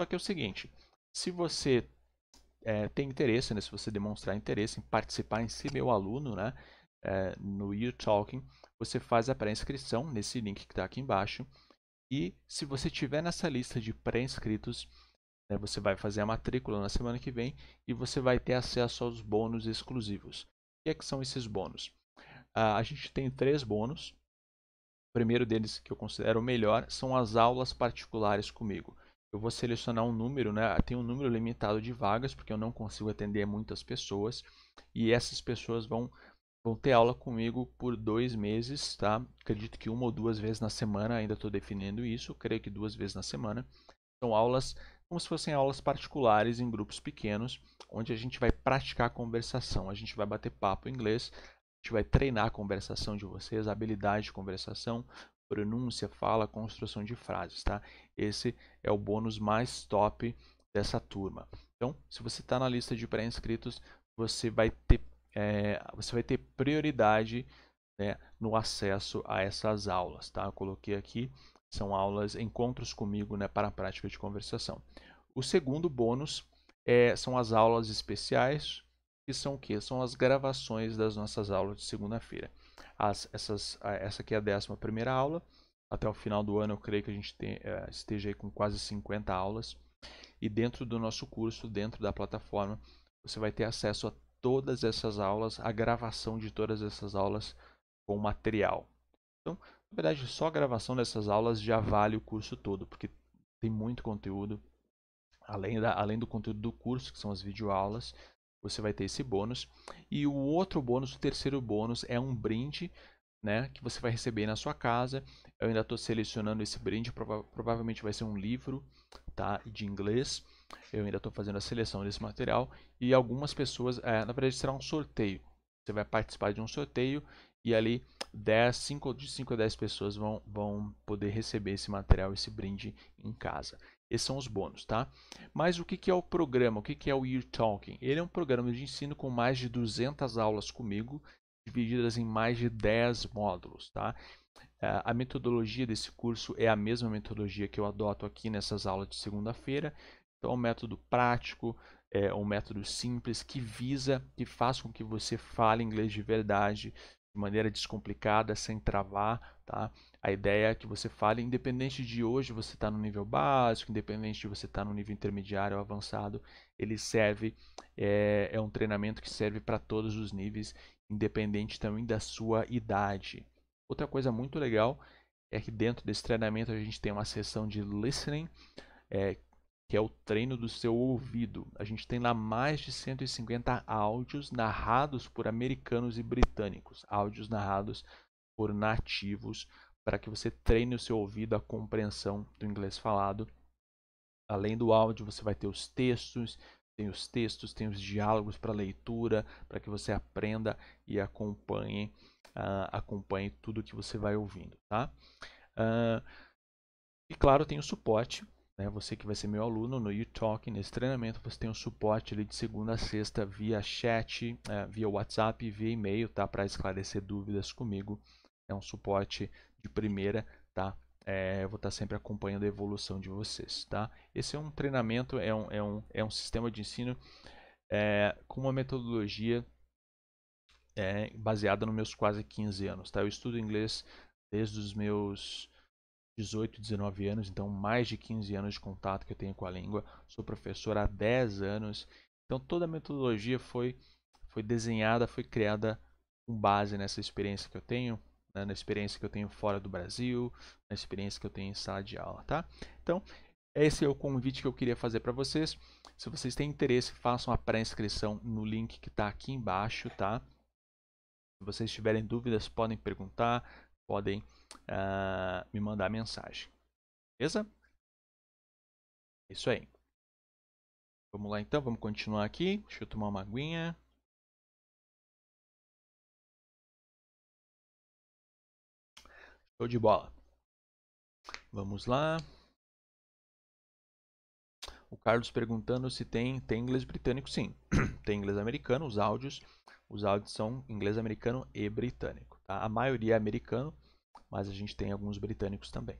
Só que é o seguinte, se você é, tem interesse, né, se você demonstrar interesse em participar, em ser meu aluno né, é, no YouTalking, você faz a pré-inscrição nesse link que está aqui embaixo. E se você tiver nessa lista de pré-inscritos, né, você vai fazer a matrícula na semana que vem e você vai ter acesso aos bônus exclusivos. O que, é que são esses bônus? Ah, a gente tem três bônus. O primeiro deles, que eu considero o melhor, são as aulas particulares comigo eu vou selecionar um número, né? Ah, tem um número limitado de vagas, porque eu não consigo atender muitas pessoas. E essas pessoas vão, vão ter aula comigo por dois meses, tá? Acredito que uma ou duas vezes na semana, ainda estou definindo isso, creio que duas vezes na semana. São aulas como se fossem aulas particulares em grupos pequenos, onde a gente vai praticar a conversação, a gente vai bater papo em inglês, a gente vai treinar a conversação de vocês, a habilidade de conversação, pronúncia, fala, construção de frases, tá? Esse é o bônus mais top dessa turma. Então, se você está na lista de pré-inscritos, você vai ter é, você vai ter prioridade né, no acesso a essas aulas, tá? Eu coloquei aqui são aulas encontros comigo, né, para a prática de conversação. O segundo bônus é, são as aulas especiais, que são o quê? São as gravações das nossas aulas de segunda-feira. As, essas, essa aqui é a 11 primeira aula. Até o final do ano eu creio que a gente tem, é, esteja aí com quase 50 aulas. E dentro do nosso curso, dentro da plataforma, você vai ter acesso a todas essas aulas, a gravação de todas essas aulas com material. Então, na verdade, só a gravação dessas aulas já vale o curso todo, porque tem muito conteúdo, além, da, além do conteúdo do curso, que são as videoaulas, você vai ter esse bônus. E o outro bônus, o terceiro bônus, é um brinde né, que você vai receber na sua casa. Eu ainda estou selecionando esse brinde, prova provavelmente vai ser um livro tá, de inglês. Eu ainda estou fazendo a seleção desse material. E algumas pessoas, é, na verdade, será um sorteio. Você vai participar de um sorteio e ali 10, 5, de 5 a 10 pessoas vão, vão poder receber esse material, esse brinde em casa. Esses são os bônus, tá? Mas o que é o programa? O que é o Year Talking? Ele é um programa de ensino com mais de 200 aulas comigo, divididas em mais de 10 módulos, tá? É, a metodologia desse curso é a mesma metodologia que eu adoto aqui nessas aulas de segunda-feira. Então, é um método prático, é um método simples que visa que faz com que você fale inglês de verdade, de maneira descomplicada, sem travar, tá? A ideia é que você fale, independente de hoje você está no nível básico, independente de você estar tá no nível intermediário ou avançado, ele serve, é, é um treinamento que serve para todos os níveis, independente também da sua idade. Outra coisa muito legal é que dentro desse treinamento a gente tem uma sessão de listening, é, que é o treino do seu ouvido. A gente tem lá mais de 150 áudios narrados por americanos e britânicos, áudios narrados por nativos para que você treine o seu ouvido a compreensão do inglês falado. Além do áudio, você vai ter os textos, tem os textos, tem os diálogos para leitura, para que você aprenda e acompanhe, uh, acompanhe tudo que você vai ouvindo, tá? Uh, e claro, tem o suporte, né? Você que vai ser meu aluno no YouTalk nesse treinamento, você tem o suporte ali de segunda a sexta via chat, uh, via WhatsApp, via e-mail, tá? Para esclarecer dúvidas comigo. É um suporte de primeira, tá? É, eu vou estar tá sempre acompanhando a evolução de vocês, tá? Esse é um treinamento, é um, é um, é um sistema de ensino é, com uma metodologia é, baseada nos meus quase 15 anos, tá? Eu estudo inglês desde os meus 18, 19 anos, então mais de 15 anos de contato que eu tenho com a língua. Sou professor há 10 anos, então toda a metodologia foi, foi desenhada, foi criada com base nessa experiência que eu tenho né, na experiência que eu tenho fora do Brasil, na experiência que eu tenho em sala de aula, tá? Então, esse é o convite que eu queria fazer para vocês. Se vocês têm interesse, façam a pré-inscrição no link que está aqui embaixo, tá? Se vocês tiverem dúvidas, podem perguntar, podem uh, me mandar mensagem. Beleza? É isso aí. Vamos lá então, vamos continuar aqui. Deixa eu tomar uma aguinha. Show de bola. Vamos lá. O Carlos perguntando se tem, tem inglês britânico. Sim, tem inglês americano, os áudios. Os áudios são inglês americano e britânico. Tá? A maioria é americano, mas a gente tem alguns britânicos também.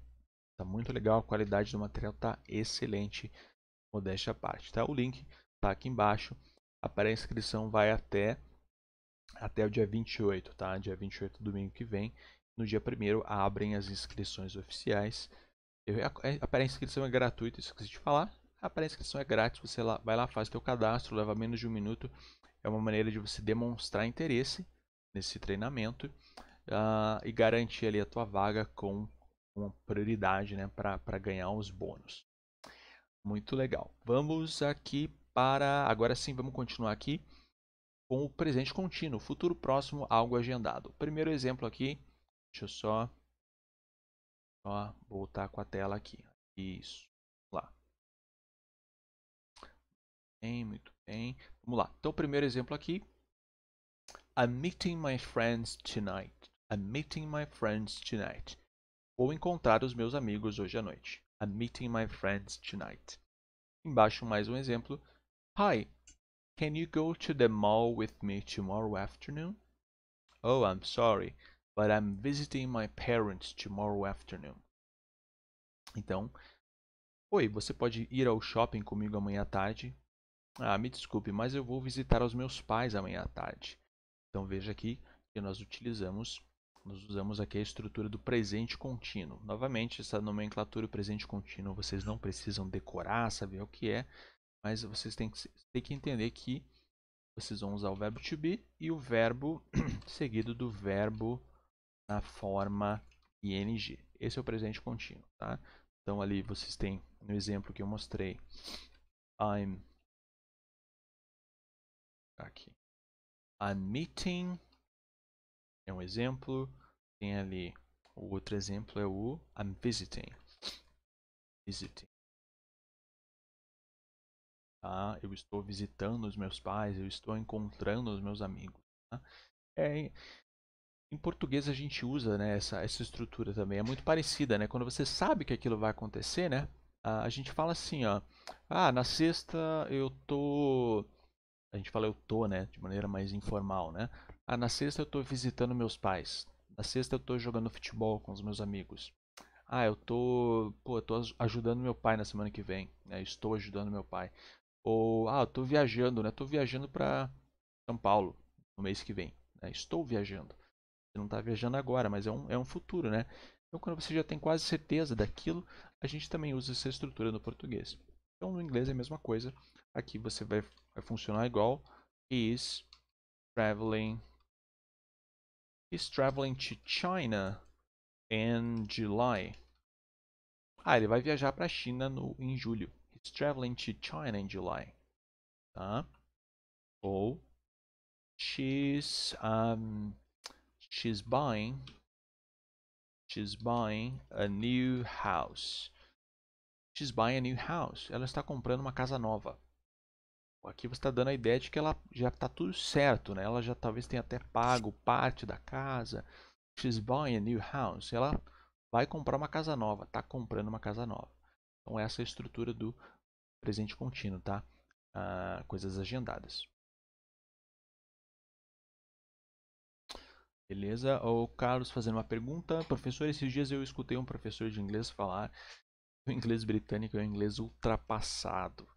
Tá muito legal, a qualidade do material tá excelente, modéstia à parte. Tá? O link tá aqui embaixo. A pré-inscrição vai até até o dia 28, tá? Dia 28, domingo que vem no dia 1 abrem as inscrições oficiais. Eu, é, a, a inscrição é gratuita, esqueci de falar. A pré-inscrição é grátis, você lá, vai lá, faz seu cadastro, leva menos de um minuto. É uma maneira de você demonstrar interesse nesse treinamento uh, e garantir ali a tua vaga com uma prioridade né, para ganhar os bônus. Muito legal. Vamos aqui para. Agora sim, vamos continuar aqui com o presente contínuo, futuro próximo, algo agendado. O primeiro exemplo aqui Deixa eu só, só voltar com a tela aqui. Isso. Lá. Bem, muito bem. Vamos lá. Então, o primeiro exemplo aqui. I'm meeting my friends tonight. I'm meeting my friends tonight. Vou encontrar os meus amigos hoje à noite. I'm meeting my friends tonight. Embaixo, mais um exemplo. Hi, can you go to the mall with me tomorrow afternoon? Oh, I'm sorry but I'm visiting my parents tomorrow afternoon. Então, oi, você pode ir ao shopping comigo amanhã à tarde? Ah, me desculpe, mas eu vou visitar os meus pais amanhã à tarde. Então veja aqui que nós utilizamos, nós usamos aqui a estrutura do presente contínuo. Novamente, essa nomenclatura presente contínuo vocês não precisam decorar, saber o que é, mas vocês têm que, têm que entender que vocês vão usar o verbo to be e o verbo seguido do verbo na forma ING. Esse é o presente contínuo, tá? Então ali vocês têm no exemplo que eu mostrei, I'm aqui. I'm meeting é um exemplo. Tem ali o outro exemplo é o I'm visiting. Visiting. Tá? Eu estou visitando os meus pais, eu estou encontrando os meus amigos. Tá? É, em português a gente usa né, essa, essa estrutura também, é muito parecida, né? Quando você sabe que aquilo vai acontecer, né? A, gente fala assim, ó, ah, na sexta eu tô... A gente fala eu tô, né? De maneira mais informal, né? Ah, na sexta eu tô visitando meus pais. Na sexta eu tô jogando futebol com os meus amigos. Ah, eu tô, pô, eu tô ajudando meu pai na semana que vem, né? Estou ajudando meu pai. Ou, ah, eu tô viajando, né? Tô viajando pra São Paulo no mês que vem. Né? Estou viajando não está viajando agora, mas é um, é um futuro, né? Então, quando você já tem quase certeza daquilo, a gente também usa essa estrutura no português. Então, no inglês é a mesma coisa. Aqui você vai, vai funcionar igual. Is traveling is traveling to China in July. Ah, ele vai viajar para a China no, em julho. He's traveling to China in July. Tá? Ou she's um, she's buying she's buying a new house she's buying a new house ela está comprando uma casa nova aqui você está dando a ideia de que ela já está tudo certo né ela já talvez tenha até pago parte da casa she's buying a new house ela vai comprar uma casa nova está comprando uma casa nova então essa é a estrutura do presente contínuo tá ah, coisas agendadas Beleza? O Carlos fazendo uma pergunta. Professor, esses dias eu escutei um professor de inglês falar que o inglês britânico é um inglês ultrapassado.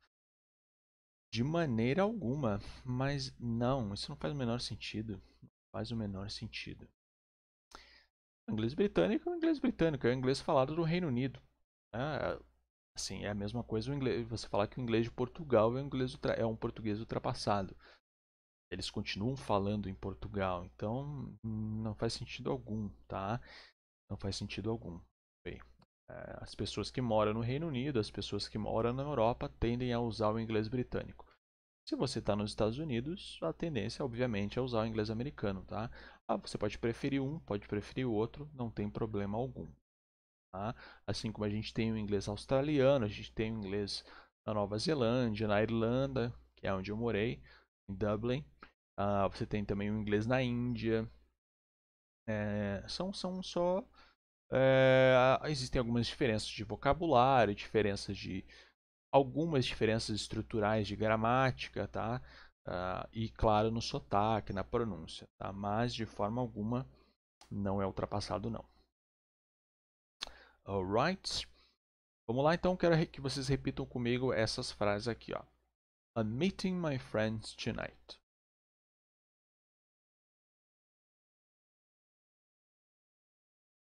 De maneira alguma, mas não, isso não faz o menor sentido. Não faz o menor sentido. O inglês britânico é o inglês britânico, é o inglês falado do Reino Unido. Né? assim, é a mesma coisa inglês, você falar que o inglês de Portugal é inglês, é um português ultrapassado eles continuam falando em Portugal, então não faz sentido algum, tá? Não faz sentido algum. Bem, é, as pessoas que moram no Reino Unido, as pessoas que moram na Europa tendem a usar o inglês britânico. Se você está nos Estados Unidos, a tendência, obviamente, é usar o inglês americano, tá? Ah, você pode preferir um, pode preferir o outro, não tem problema algum. Tá? Assim como a gente tem o inglês australiano, a gente tem o inglês na Nova Zelândia, na Irlanda, que é onde eu morei, em Dublin, Uh, você tem também o inglês na Índia. É, são, são só. É, existem algumas diferenças de vocabulário, diferenças de. algumas diferenças estruturais de gramática, tá? Uh, e claro, no sotaque, na pronúncia, tá? Mas de forma alguma não é ultrapassado, não. Alright? Vamos lá então, quero que vocês repitam comigo essas frases aqui, ó. I'm meeting my friends tonight.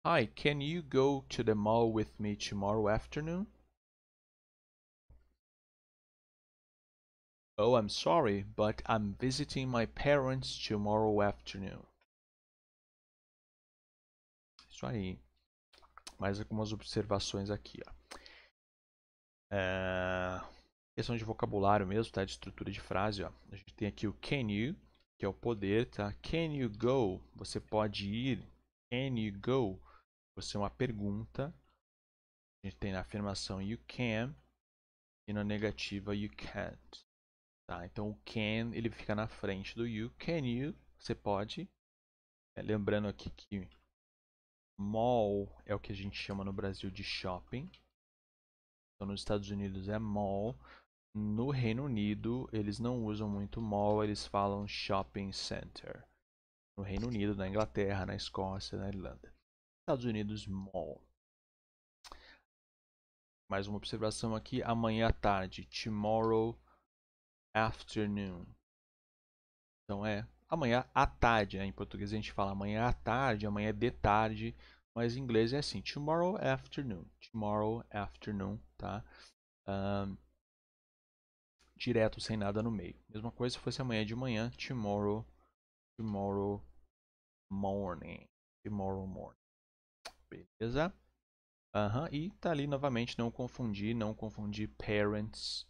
Hi, can you go to the mall with me tomorrow afternoon? Oh, I'm sorry, but I'm visiting my parents tomorrow afternoon. Isso aí. Mais algumas observações aqui. Ó. É... Questão de vocabulário mesmo, tá? De estrutura de frase. Ó. A gente tem aqui o can you, que é o poder, tá? Can you go? Você pode ir. Can you go? Você é uma pergunta. A gente tem na afirmação you can e na negativa you can't. Tá? Então o can ele fica na frente do you. Can you? Você pode. É, lembrando aqui que mall é o que a gente chama no Brasil de shopping. Então nos Estados Unidos é mall. No Reino Unido, eles não usam muito mall, eles falam shopping center. No Reino Unido, na Inglaterra, na Escócia, na Irlanda. Estados Unidos Mall. Mais uma observação aqui, amanhã à tarde, tomorrow afternoon. Então é amanhã à tarde, né? em português a gente fala amanhã à tarde, amanhã é de tarde, mas em inglês é assim, tomorrow afternoon, tomorrow afternoon, tá? Um, direto, sem nada no meio. Mesma coisa se fosse amanhã de manhã, tomorrow, tomorrow morning, tomorrow morning. Beleza? Uhum. E tá ali novamente, não confundir, não confundir parents.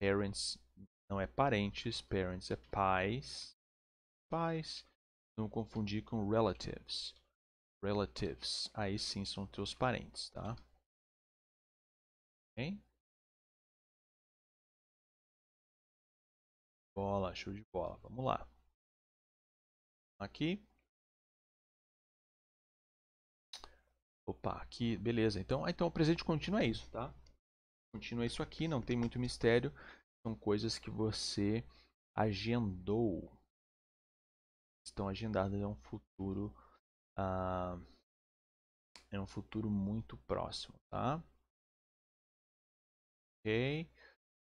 Parents não é parentes, parents é pais. Pais. Não confundir com relatives. Relatives. Aí sim são teus parentes, tá? Ok? Bola, show de bola. Vamos lá. Aqui. Opa, aqui, beleza. Então, ah, então o presente contínuo é isso, tá? Continua isso aqui, não tem muito mistério. São coisas que você agendou. Estão agendadas, é um futuro... Ah, é um futuro muito próximo, tá? Ok.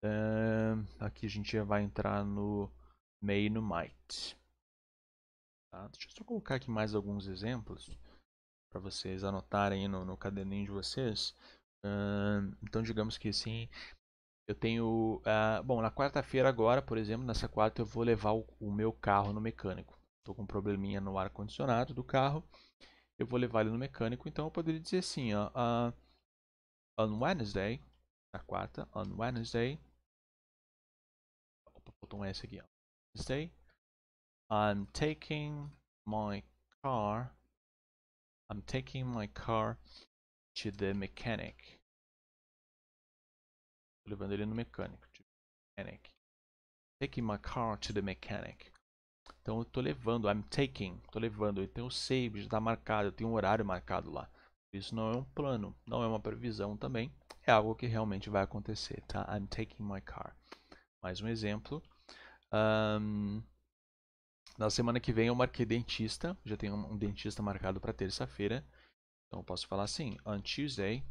Uh, aqui a gente já vai entrar no May no Might. Tá? Deixa eu só colocar aqui mais alguns exemplos para vocês anotarem no, no, caderninho de vocês. Uh, então, digamos que assim, eu tenho. Uh, bom, na quarta-feira, agora, por exemplo, nessa quarta, eu vou levar o, o meu carro no mecânico. Estou com um probleminha no ar-condicionado do carro. Eu vou levar ele no mecânico. Então, eu poderia dizer assim: ó, uh, On Wednesday, na quarta, on Wednesday. Opa, botou um S aqui. On Wednesday, I'm taking my car I'm taking my car to the mechanic. Tô levando ele no mecânico. Tipo, mechanic. Taking my car to the mechanic. Então eu tô levando, I'm taking, tô levando. Então eu sei, já tá marcado, eu tenho um horário marcado lá. Isso não é um plano, não é uma previsão também. É algo que realmente vai acontecer, tá? I'm taking my car. Mais um exemplo. Um, na semana que vem eu marquei dentista, já tenho um dentista marcado para terça-feira. Então eu posso falar assim, on Tuesday,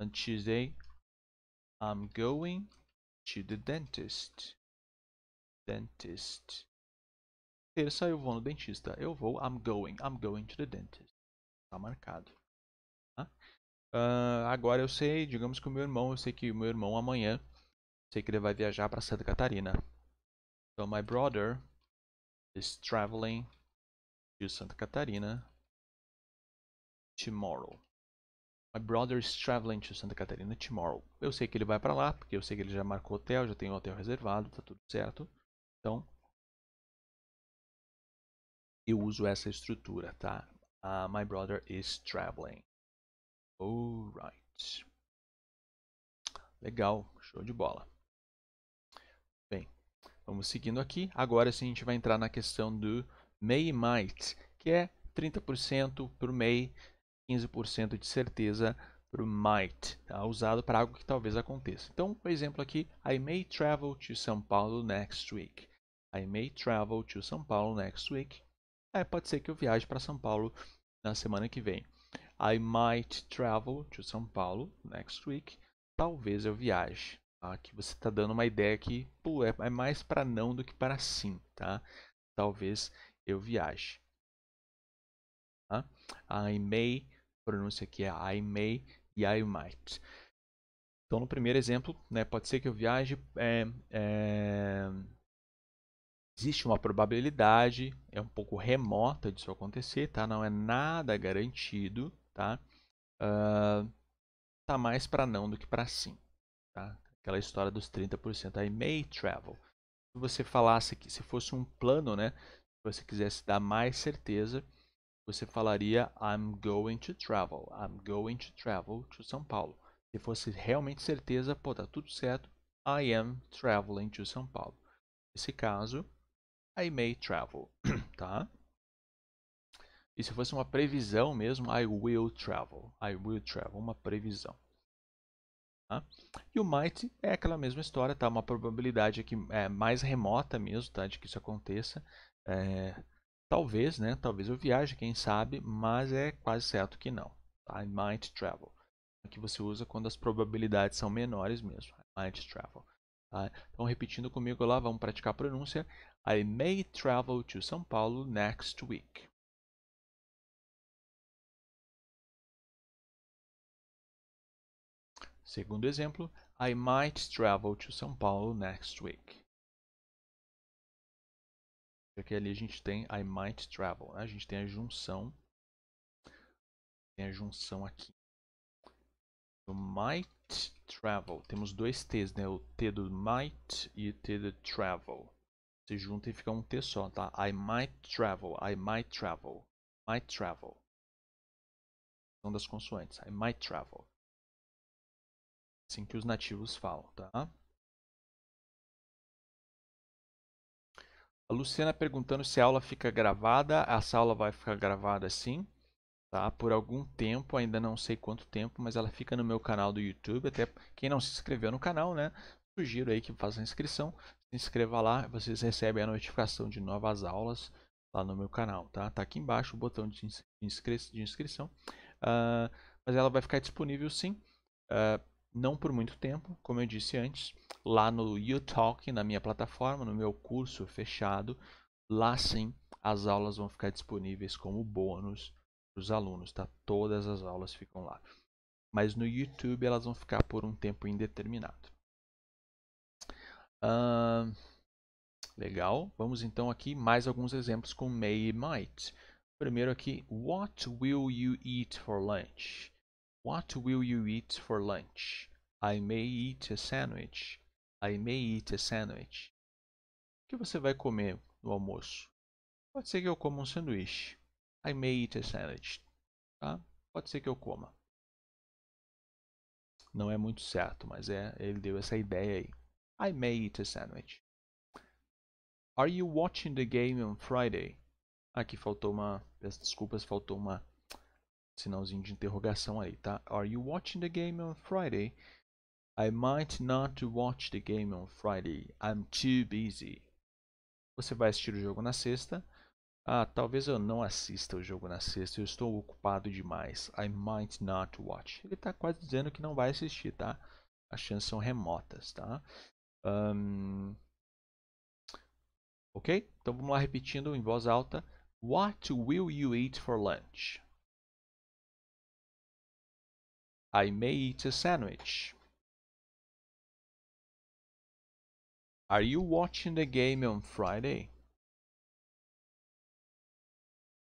on Tuesday I'm going to the dentist. Dentist. Terça eu vou no dentista. Eu vou, I'm going, I'm going to the dentist. Tá marcado. Tá? Uh, agora eu sei, digamos que o meu irmão, eu sei que o meu irmão amanhã, sei que ele vai viajar para Santa Catarina. Então my brother is traveling to Santa Catarina tomorrow. My brother is traveling to Santa Catarina tomorrow. Eu sei que ele vai para lá, porque eu sei que ele já marcou hotel, já tem o hotel reservado, tá tudo certo. Então, eu uso essa estrutura, tá? Uh, my brother is traveling. Alright. Legal, show de bola. Vamos seguindo aqui. Agora sim a gente vai entrar na questão do may might, que é 30% para o may, 15% de certeza para o might, tá? usado para algo que talvez aconteça. Então, por exemplo aqui, I may travel to São Paulo next week. I may travel to São Paulo next week. É, pode ser que eu viaje para São Paulo na semana que vem. I might travel to São Paulo next week. Talvez eu viaje. Aqui você está dando uma ideia que pô, é, é mais para não do que para sim, tá? Talvez eu viaje. Tá? I may, pronúncia aqui é I may e I might. Então, no primeiro exemplo, né, pode ser que eu viaje. É, é, existe uma probabilidade, é um pouco remota disso acontecer, tá? Não é nada garantido, tá? Uh, tá mais para não do que para sim, tá? Aquela história dos 30%. Aí may travel. Se você falasse que se fosse um plano, né? Se você quisesse dar mais certeza, você falaria I'm going to travel. I'm going to travel to São Paulo. Se fosse realmente certeza, pô, tá tudo certo. I am traveling to São Paulo. Nesse caso, I may travel, tá? E se fosse uma previsão mesmo, I will travel. I will travel, uma previsão. Tá? E o might é aquela mesma história, tá? Uma probabilidade aqui é, mais remota mesmo, tá? De que isso aconteça. É, talvez, né? Talvez eu viaje, quem sabe, mas é quase certo que não. Tá? I might travel. Aqui você usa quando as probabilidades são menores mesmo. I might travel. Tá? Então, repetindo comigo lá, vamos praticar a pronúncia. I may travel to São Paulo next week. Segundo exemplo, I might travel to São Paulo next week. Aqui ali a gente tem I might travel. Né? A gente tem a junção. Tem a junção aqui. Do might travel. Temos dois T's, né? O T do might e o T do travel. Se junta e fica um T só, tá? I might travel. I might travel. Might travel. São das consoantes. I might travel. Assim que os nativos falam, tá? A Luciana perguntando se a aula fica gravada. Essa aula vai ficar gravada sim, tá? Por algum tempo, ainda não sei quanto tempo, mas ela fica no meu canal do YouTube. Até quem não se inscreveu no canal, né? Sugiro aí que faça a inscrição. Se inscreva lá, vocês recebem a notificação de novas aulas lá no meu canal, tá? Tá aqui embaixo o botão de, inscri de inscrição. Uh, mas ela vai ficar disponível sim. Uh, não por muito tempo, como eu disse antes, lá no YouTalk, na minha plataforma, no meu curso fechado, lá sim as aulas vão ficar disponíveis como bônus para os alunos, tá? Todas as aulas ficam lá. Mas no YouTube elas vão ficar por um tempo indeterminado. Uh, legal, vamos então aqui mais alguns exemplos com may e might. Primeiro aqui, what will you eat for lunch? What will you eat for lunch? I may eat a sandwich. I may eat a sandwich. O que você vai comer no almoço? Pode ser que eu coma um sanduíche. I may eat a sandwich. Tá? Pode ser que eu coma. Não é muito certo, mas é, ele deu essa ideia aí. I may eat a sandwich. Are you watching the game on Friday? Aqui faltou uma. Peço desculpas, faltou uma sinalzinho de interrogação aí, tá? Are you watching the game on Friday? I might not watch the game on Friday. I'm too busy. Você vai assistir o jogo na sexta? Ah, talvez eu não assista o jogo na sexta. Eu estou ocupado demais. I might not watch. Ele está quase dizendo que não vai assistir, tá? As chances são remotas, tá? Um... Ok? Então vamos lá repetindo em voz alta. What will you eat for lunch? I may eat a sandwich. Are you watching the game on Friday?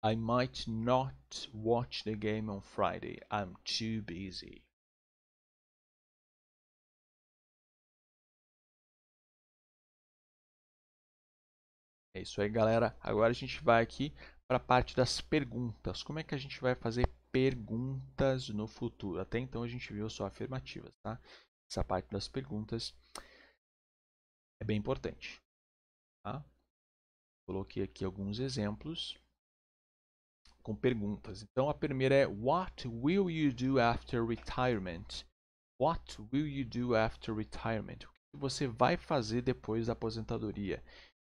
I might not watch the game on Friday. I'm too busy. É isso aí, galera. Agora a gente vai aqui para a parte das perguntas. Como é que a gente vai fazer perguntas no futuro. Até então a gente viu só afirmativas, tá? Essa parte das perguntas é bem importante, tá? Coloquei aqui alguns exemplos com perguntas. Então a primeira é What will you do after retirement? What will you do after retirement? O que você vai fazer depois da aposentadoria?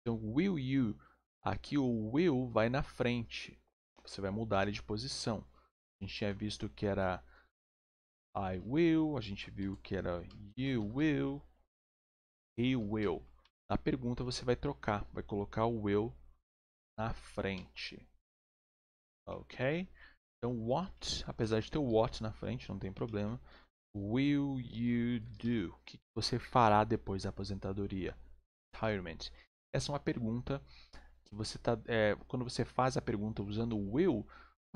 Então will you aqui o will vai na frente. Você vai mudar de posição. A gente tinha visto que era I will, a gente viu que era you will, he will. Na pergunta você vai trocar, vai colocar o will na frente. Ok? Então, what, apesar de ter o what na frente, não tem problema. Will you do? O que você fará depois da aposentadoria? Retirement. Essa é uma pergunta que você tá. É, quando você faz a pergunta usando will,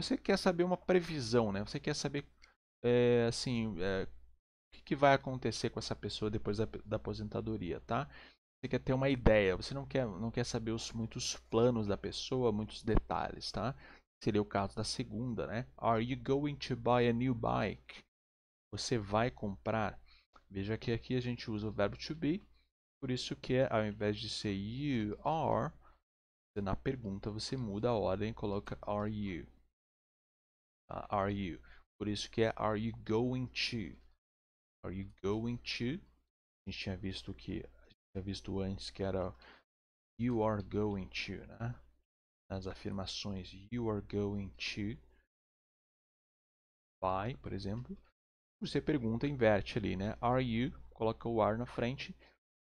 você quer saber uma previsão, né? Você quer saber, é, assim, é, o que, que, vai acontecer com essa pessoa depois da, da, aposentadoria, tá? Você quer ter uma ideia, você não quer, não quer saber os muitos planos da pessoa, muitos detalhes, tá? Seria o caso da segunda, né? Are you going to buy a new bike? Você vai comprar? Veja que aqui a gente usa o verbo to be, por isso que é, ao invés de ser you are, na pergunta você muda a ordem e coloca are you. Ah, are you? Por isso que é are you going to? Are you going to? A gente tinha visto que tinha visto antes que era you are going to, né? Nas afirmações you are going to buy, por exemplo, você pergunta, inverte ali, né? Are you? Coloca o are na frente.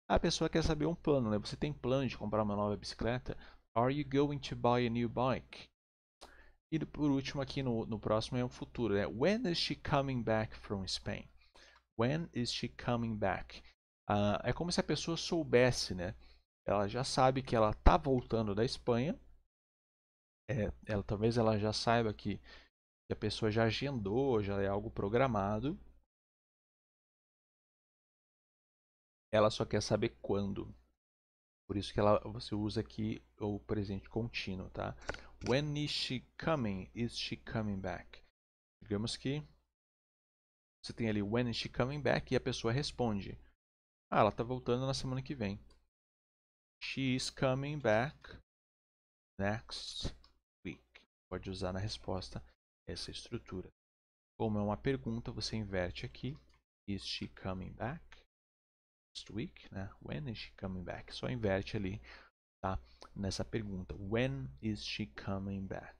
A pessoa quer saber um plano, né? Você tem plano de comprar uma nova bicicleta? Are you going to buy a new bike? E por último aqui no, no próximo é o futuro, né? When is she coming back from Spain? When is she coming back? Uh, é como se a pessoa soubesse, né? Ela já sabe que ela está voltando da Espanha. É, ela talvez ela já saiba que, que a pessoa já agendou, já é algo programado. Ela só quer saber quando. Por isso que ela, você usa aqui o presente contínuo, tá? When is she coming? Is she coming back? Digamos que você tem ali when is she coming back e a pessoa responde. Ah, ela está voltando na semana que vem. She is coming back next week. Pode usar na resposta essa estrutura. Como é uma pergunta, você inverte aqui. Is she coming back? Next week, né? When is she coming back? Só inverte ali, tá? nessa pergunta. When is she coming back?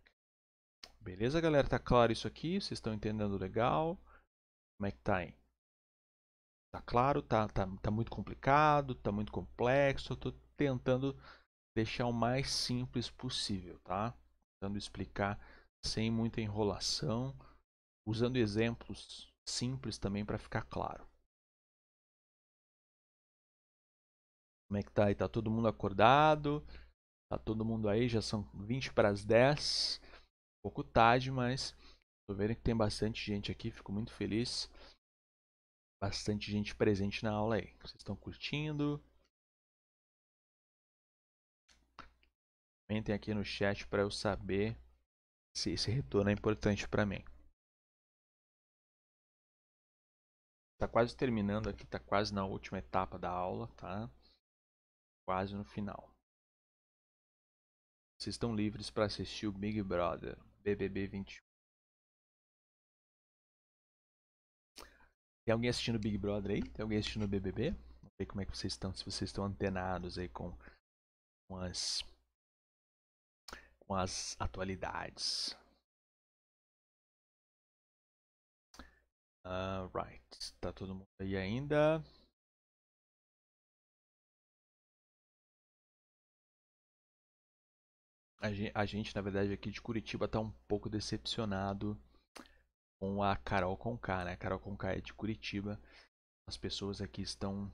Beleza, galera? Tá claro isso aqui? Vocês estão entendendo legal? Como é que tá aí? Tá claro? Tá, tá, tá muito complicado? Tá muito complexo? Eu tô tentando deixar o mais simples possível, tá? Tentando explicar sem muita enrolação, usando exemplos simples também para ficar claro. Como é que tá aí? Tá todo mundo acordado? Tá todo mundo aí, já são 20 para as 10. Um pouco tarde, mas tô vendo que tem bastante gente aqui, fico muito feliz. Bastante gente presente na aula aí. Vocês estão curtindo? Comentem aqui no chat para eu saber se esse retorno é importante para mim. Tá quase terminando aqui, tá quase na última etapa da aula, tá? Quase no final. Vocês estão livres para assistir o Big Brother BBB 21. Tem alguém assistindo Big Brother aí? Tem alguém assistindo BBB? Vamos ver como é que vocês estão, se vocês estão antenados aí com, com as com as atualidades. Uh, right, tá todo mundo aí ainda. a gente, na verdade, aqui de Curitiba está um pouco decepcionado com a Carol Conká, né? A Carol Conká é de Curitiba. As pessoas aqui estão.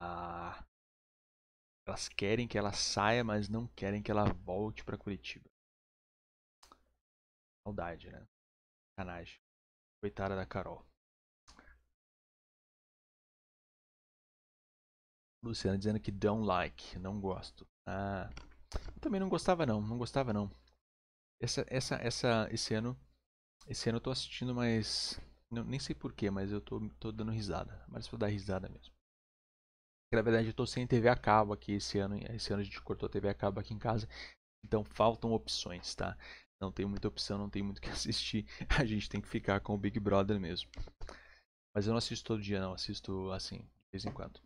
Ah, elas querem que ela saia, mas não querem que ela volte para Curitiba. Saudade, né? Sacanagem. Coitada da Carol. Luciana dizendo que don't like, não gosto. Ah. Eu também não gostava não, não gostava não. Essa, essa, essa, esse ano, esse ano eu tô assistindo, mas não, nem sei porquê, mas eu tô, tô dando risada. Mas vou dar risada mesmo. Na verdade, eu tô sem TV a cabo aqui esse ano. Esse ano a gente cortou a TV a cabo aqui em casa. Então faltam opções, tá? Não tem muita opção, não tem muito o que assistir. A gente tem que ficar com o Big Brother mesmo. Mas eu não assisto todo dia, não. Assisto assim, de vez em quando.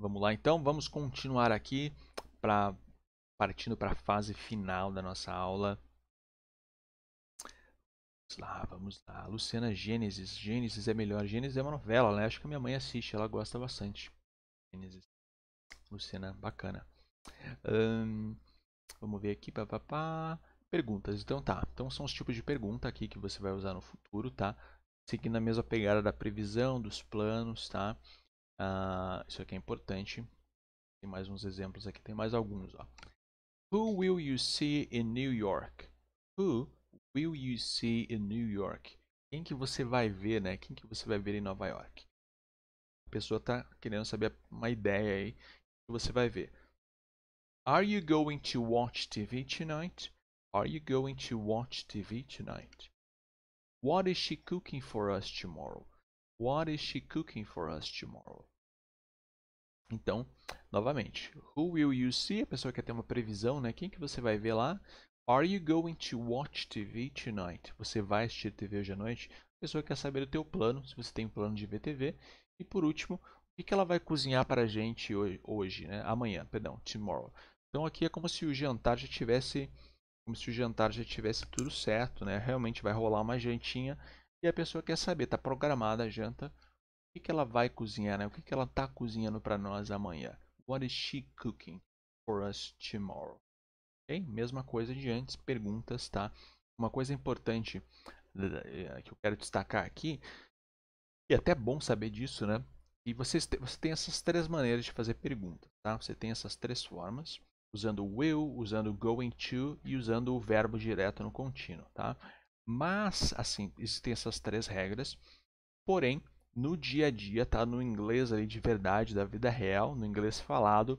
Vamos lá então, vamos continuar aqui para partindo para a fase final da nossa aula. Vamos lá, vamos lá. Luciana Gênesis. Gênesis é melhor. Gênesis é uma novela, né? Acho que minha mãe assiste, ela gosta bastante. Gênesis. Luciana, bacana. Hum, vamos ver aqui, papapá. Perguntas. Então tá. Então são os tipos de pergunta aqui que você vai usar no futuro, tá? Seguindo a mesma pegada da previsão, dos planos, tá? Uh, isso aqui é importante. Tem mais uns exemplos aqui, tem mais alguns. Ó. Who will you see in New York? Who will you see in New York? Quem que você vai ver, né? Quem que você vai ver em Nova York? A pessoa está querendo saber uma ideia aí que você vai ver. Are you going to watch TV tonight? Are you going to watch TV tonight? What is she cooking for us tomorrow? What is she cooking for us tomorrow? Então, novamente, who will you see? A pessoa quer ter uma previsão, né? Quem que você vai ver lá? Are you going to watch TV tonight? Você vai assistir TV hoje à noite? A pessoa quer saber o teu plano, se você tem um plano de ver TV. E por último, o que, que ela vai cozinhar para a gente hoje, hoje, né? Amanhã, perdão, tomorrow. Então aqui é como se o jantar já tivesse, como se o jantar já tivesse tudo certo, né? Realmente vai rolar uma jantinha e a pessoa quer saber, está programada a janta, o que, que ela vai cozinhar, né? o que, que ela está cozinhando para nós amanhã. What is she cooking for us tomorrow? Okay? Mesma coisa de antes, perguntas, tá? Uma coisa importante eh, eh, que eu quero destacar aqui, e é até é bom saber disso, né? E você, você tem essas três maneiras de fazer perguntas, tá? Você tem essas três formas, usando will, usando going to e usando o verbo direto no contínuo, tá? Mas, assim, existem essas três regras. Porém, no dia a dia, tá? No inglês ali de verdade, da vida real, no inglês falado,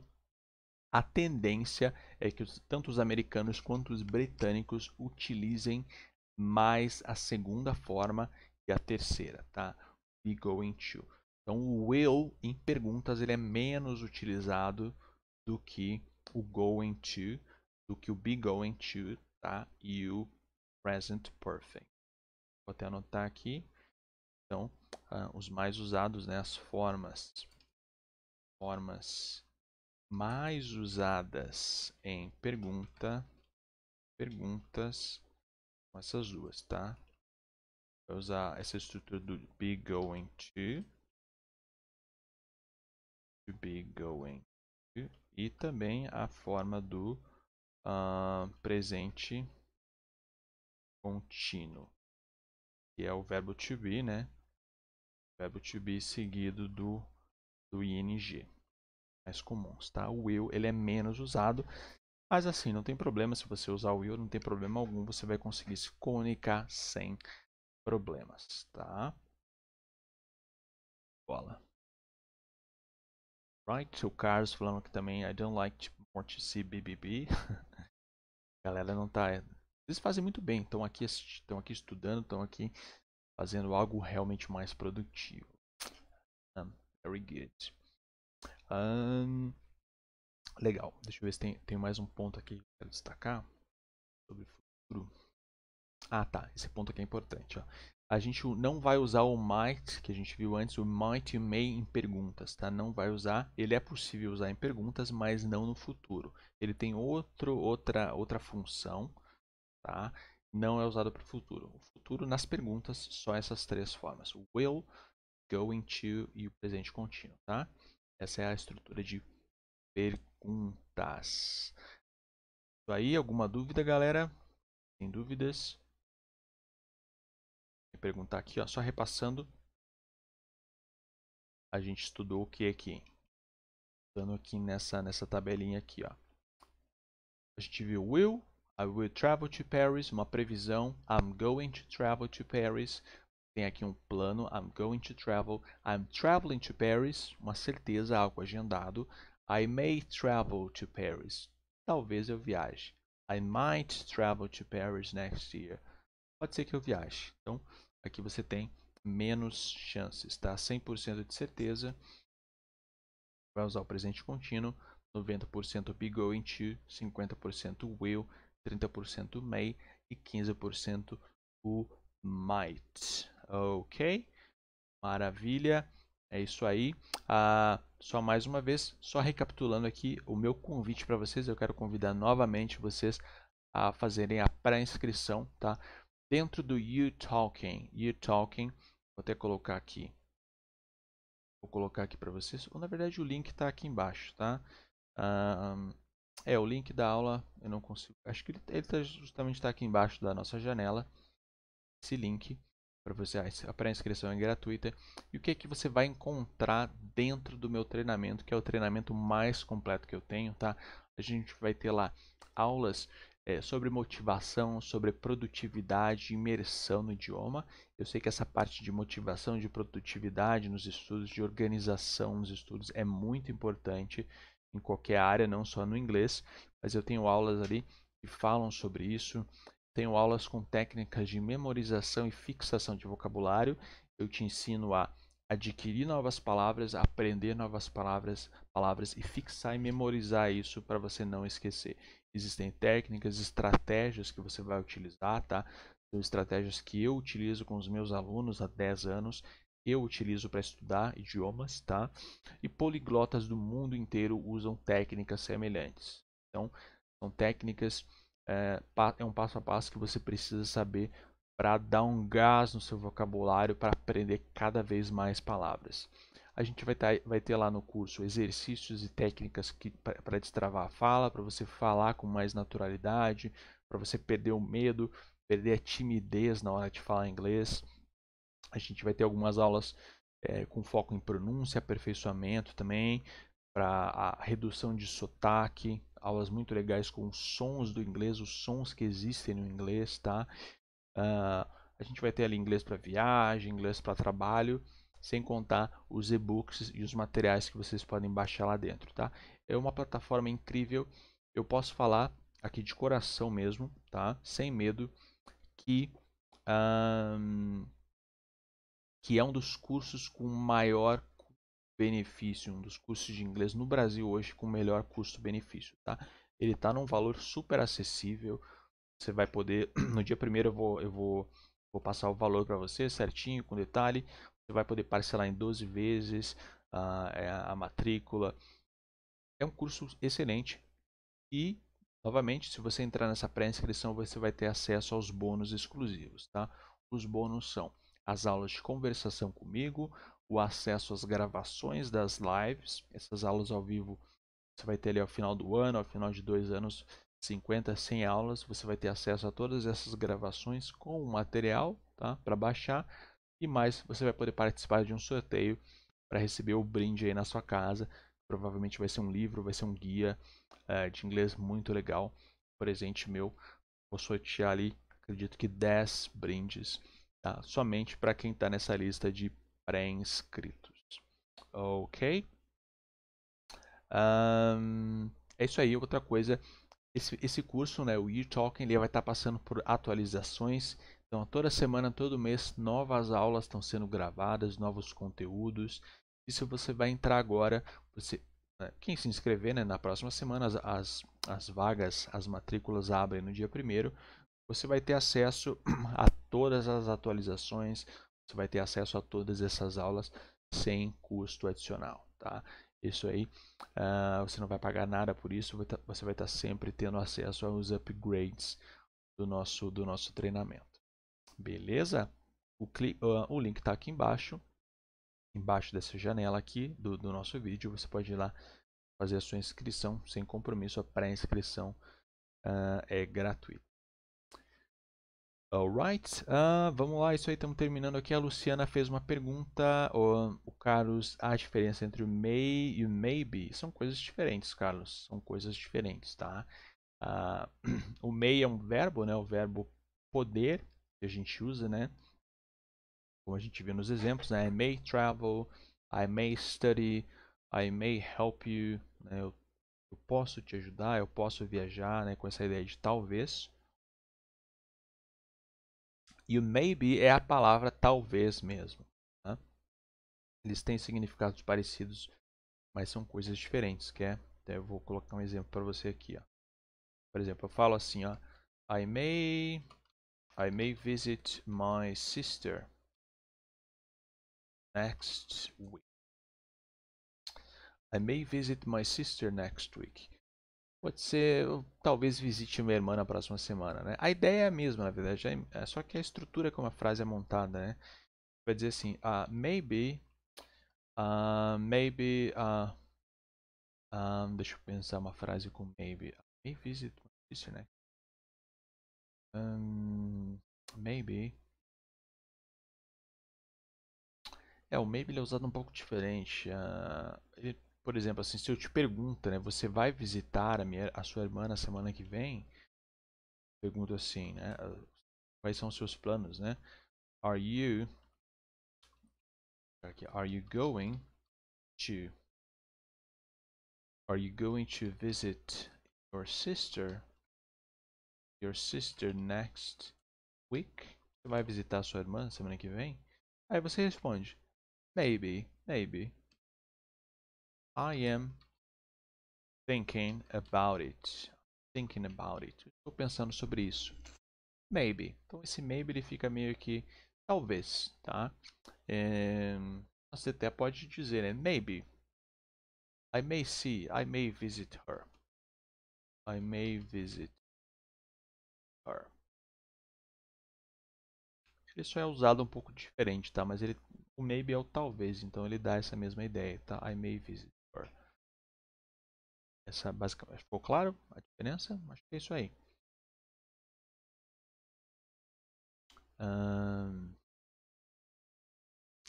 a tendência é que tanto os americanos quanto os britânicos utilizem mais a segunda forma e a terceira, tá? Be going to. Então, o will em perguntas ele é menos utilizado do que o going to, do que o be going to, tá? E o Present Perfect. Vou até anotar aqui. Então, uh, os mais usados, né, as formas. Formas mais usadas em pergunta, perguntas, essas duas, tá? Vou usar essa estrutura do be going to, to be going to, e também a forma do uh, presente contínuo, que é o verbo to be, né? O verbo to be seguido do, do ing, mais comuns, tá? O will, ele é menos usado, mas assim, não tem problema se você usar o will, não tem problema algum, você vai conseguir se comunicar sem problemas, tá? Bola. Right, o Carlos falando que também I don't like to, more to see BBB. A galera não tá eles fazem muito bem, estão aqui, estão aqui estudando, estão aqui fazendo algo realmente mais produtivo. Um, ah, very good. Um, legal, deixa eu ver se tem, tem mais um ponto aqui que eu quero destacar sobre futuro. Ah tá, esse ponto aqui é importante. Ó. A gente não vai usar o might, que a gente viu antes, o might e o may em perguntas, tá? Não vai usar, ele é possível usar em perguntas, mas não no futuro. Ele tem outro, outra, outra função, tá? Não é usado para o futuro. O futuro nas perguntas só essas três formas: will, going to e o presente contínuo, tá? Essa é a estrutura de perguntas. Isso aí, alguma dúvida, galera? Tem dúvidas? Vou perguntar aqui, ó, só repassando. A gente estudou o que aqui? Dando aqui nessa nessa tabelinha aqui, ó. A gente viu will, I will travel to Paris, uma previsão. I'm going to travel to Paris. Tem aqui um plano. I'm going to travel. I'm traveling to Paris, uma certeza, algo agendado. I may travel to Paris. Talvez eu viaje. I might travel to Paris next year. Pode ser que eu viaje. Então, aqui você tem menos chances, tá? 100% de certeza. Vai usar o presente contínuo. 90% be going to, 50% will, 30% o may e 15% o might. Ok? Maravilha. É isso aí. Ah, só mais uma vez, só recapitulando aqui o meu convite para vocês, eu quero convidar novamente vocês a fazerem a pré-inscrição, tá? Dentro do You Talking, You Talking, vou até colocar aqui. Vou colocar aqui para vocês, ou na verdade o link está aqui embaixo, tá? Um, é, o link da aula eu não consigo. Acho que ele, ele tá, justamente está aqui embaixo da nossa janela. Esse link para você. A pré-inscrição é gratuita. E o que é que você vai encontrar dentro do meu treinamento, que é o treinamento mais completo que eu tenho, tá? A gente vai ter lá aulas é, sobre motivação, sobre produtividade, imersão no idioma. Eu sei que essa parte de motivação, de produtividade nos estudos, de organização nos estudos é muito importante em qualquer área, não só no inglês, mas eu tenho aulas ali que falam sobre isso. Tenho aulas com técnicas de memorização e fixação de vocabulário. Eu te ensino a adquirir novas palavras, aprender novas palavras, palavras e fixar e memorizar isso para você não esquecer. Existem técnicas, estratégias que você vai utilizar, tá? São estratégias que eu utilizo com os meus alunos há 10 anos eu utilizo para estudar idiomas, tá? E poliglotas do mundo inteiro usam técnicas semelhantes. Então, são técnicas, é, é um passo a passo que você precisa saber para dar um gás no seu vocabulário para aprender cada vez mais palavras. A gente vai, tá, vai ter lá no curso exercícios e técnicas para destravar a fala, para você falar com mais naturalidade, para você perder o medo, perder a timidez na hora de falar inglês. A gente vai ter algumas aulas é, com foco em pronúncia, aperfeiçoamento também, para a redução de sotaque, aulas muito legais com sons do inglês, os sons que existem no inglês, tá? Uh, a gente vai ter ali inglês para viagem, inglês para trabalho, sem contar os e-books e os materiais que vocês podem baixar lá dentro, tá? É uma plataforma incrível. Eu posso falar aqui de coração mesmo, tá? Sem medo que um, ah, que é um dos cursos com maior benefício, um dos cursos de inglês no Brasil hoje com melhor custo-benefício, tá? Ele está num valor super acessível. Você vai poder, no dia primeiro eu vou, eu vou, vou passar o valor para você certinho, com detalhe. Você vai poder parcelar em 12 vezes a, ah, é, a matrícula. É um curso excelente. E, novamente, se você entrar nessa pré-inscrição, você vai ter acesso aos bônus exclusivos, tá? Os bônus são as aulas de conversação comigo, o acesso às gravações das lives, essas aulas ao vivo você vai ter ali ao final do ano, ao final de dois anos, 50, 100 aulas, você vai ter acesso a todas essas gravações com o material tá? para baixar e mais você vai poder participar de um sorteio para receber o brinde aí na sua casa. Provavelmente vai ser um livro, vai ser um guia uh, de inglês muito legal, presente meu. Vou sortear ali, acredito que 10 brindes Tá? Somente para quem está nessa lista de pré-inscritos. Ok? Um, é isso aí. Outra coisa, esse, esse curso, né, o e-talking, ele vai estar tá passando por atualizações. Então, toda semana, todo mês, novas aulas estão sendo gravadas, novos conteúdos. E se você vai entrar agora, você, né, quem se inscrever né, na próxima semana, as, as vagas, as matrículas abrem no dia primeiro você vai ter acesso a todas as atualizações, você vai ter acesso a todas essas aulas sem custo adicional, tá? Isso aí, uh, você não vai pagar nada por isso, tá, você vai estar tá sempre tendo acesso aos upgrades do nosso, do nosso treinamento. Beleza? O, uh, o link está aqui embaixo, embaixo dessa janela aqui do, do nosso vídeo, você pode ir lá fazer a sua inscrição sem compromisso, a pré-inscrição uh, é gratuita. Alright, uh, vamos lá, isso aí estamos terminando aqui. A Luciana fez uma pergunta, o Carlos, a diferença entre o may e o maybe são coisas diferentes, Carlos, são coisas diferentes, tá? Uh, o may é um verbo, né? O verbo poder que a gente usa, né? Como a gente viu nos exemplos, né? I may travel, I may study, I may help you, né? eu, eu posso te ajudar, eu posso viajar, né? Com essa ideia de talvez. E o maybe é a palavra talvez mesmo. Né? Eles têm significados parecidos, mas são coisas diferentes. Quer? É, até eu vou colocar um exemplo para você aqui. Ó. Por exemplo, eu falo assim: ó, I may, I may visit my sister next week. I may visit my sister next week. Pode ser, eu, talvez visite minha irmã na próxima semana, né? A ideia é a mesma, na verdade, é, é só que a estrutura como a frase é montada, né? Vai dizer assim, uh, maybe, uh, maybe, uh, ah, um, deixa eu pensar uma frase com maybe. May visit isso, né? Um, maybe. É, o maybe ele é usado um pouco diferente. Uh, ele por exemplo, assim, se eu te pergunto, né, você vai visitar a, minha, a sua irmã na semana que vem? Pergunto assim, né, quais são os seus planos, né? Are you aqui, are you going to Are you going to visit your sister your sister next week? Você vai visitar sua irmã semana que vem? Aí você responde: Maybe, maybe. I am thinking about it. Thinking about it. Estou pensando sobre isso. Maybe. Então esse maybe ele fica meio que talvez, tá? É, você até pode dizer, né? Maybe. I may see. I may visit her. I may visit her. Ele só é usado um pouco diferente, tá? Mas ele, o maybe é o talvez, então ele dá essa mesma ideia, tá? I may visit essa basicamente ficou claro a diferença? Acho que é isso aí. Ah,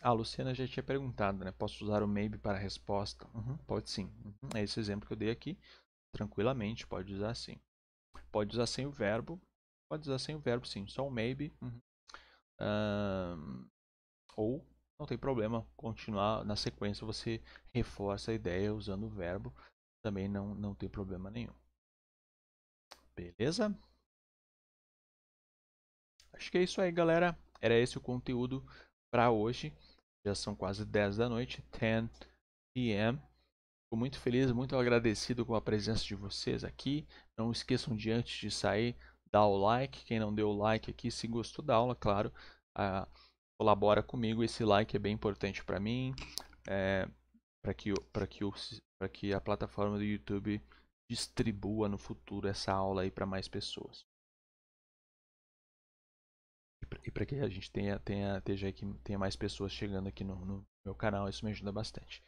a Luciana já tinha perguntado, né? Posso usar o maybe para resposta? Uhum, pode sim. Uhum, é esse exemplo que eu dei aqui. Tranquilamente, pode usar sim. Pode usar sem o verbo. Pode usar sem o verbo, sim. Só o maybe. Uhum. ou não tem problema continuar na sequência, você reforça a ideia usando o verbo, também não, não tem problema nenhum. Beleza? Acho que é isso aí, galera. Era esse o conteúdo para hoje. Já são quase 10 da noite, 10 p.m. Fico muito feliz, muito agradecido com a presença de vocês aqui. Não esqueçam de antes de sair, dar o like. Quem não deu o like aqui, se gostou da aula, claro. Uh, colabora comigo. Esse like é bem importante para mim, é, para que, que, que a plataforma do YouTube distribua no futuro essa aula para mais pessoas. E para que a gente tenha, tenha, esteja aqui, tenha mais pessoas chegando aqui no, no meu canal, isso me ajuda bastante.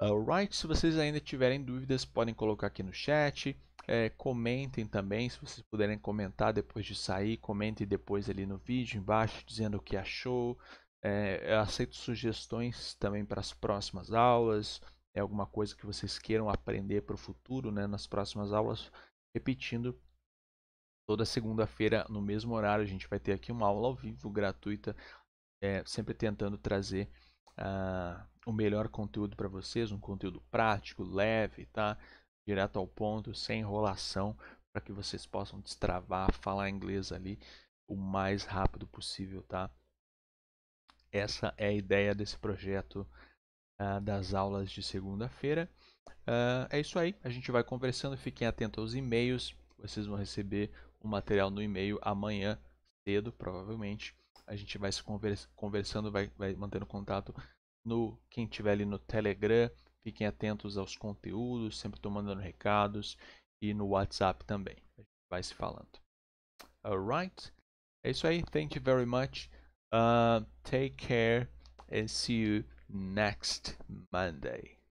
Alright, se vocês ainda tiverem dúvidas, podem colocar aqui no chat. É, comentem também, se vocês puderem comentar depois de sair, comentem depois ali no vídeo embaixo dizendo o que achou. É, eu aceito sugestões também para as próximas aulas. É alguma coisa que vocês queiram aprender para o futuro, né? Nas próximas aulas, repetindo toda segunda-feira no mesmo horário a gente vai ter aqui uma aula ao vivo gratuita é, sempre tentando trazer uh, o melhor conteúdo para vocês um conteúdo prático leve tá direto ao ponto, sem enrolação, para que vocês possam destravar, falar inglês ali o mais rápido possível, tá? Essa é a ideia desse projeto uh, das aulas de segunda-feira. Uh, é isso aí, a gente vai conversando, fiquem atentos aos e-mails, vocês vão receber o material no e-mail amanhã cedo, provavelmente. A gente vai se conversa, conversando, vai, vai mantendo contato no quem tiver ali no Telegram, Fiquem atentos aos conteúdos, sempre estou mandando recados e no WhatsApp também. A gente vai se falando. Alright? É isso aí. Thank you very much. Uh, take care and see you next Monday.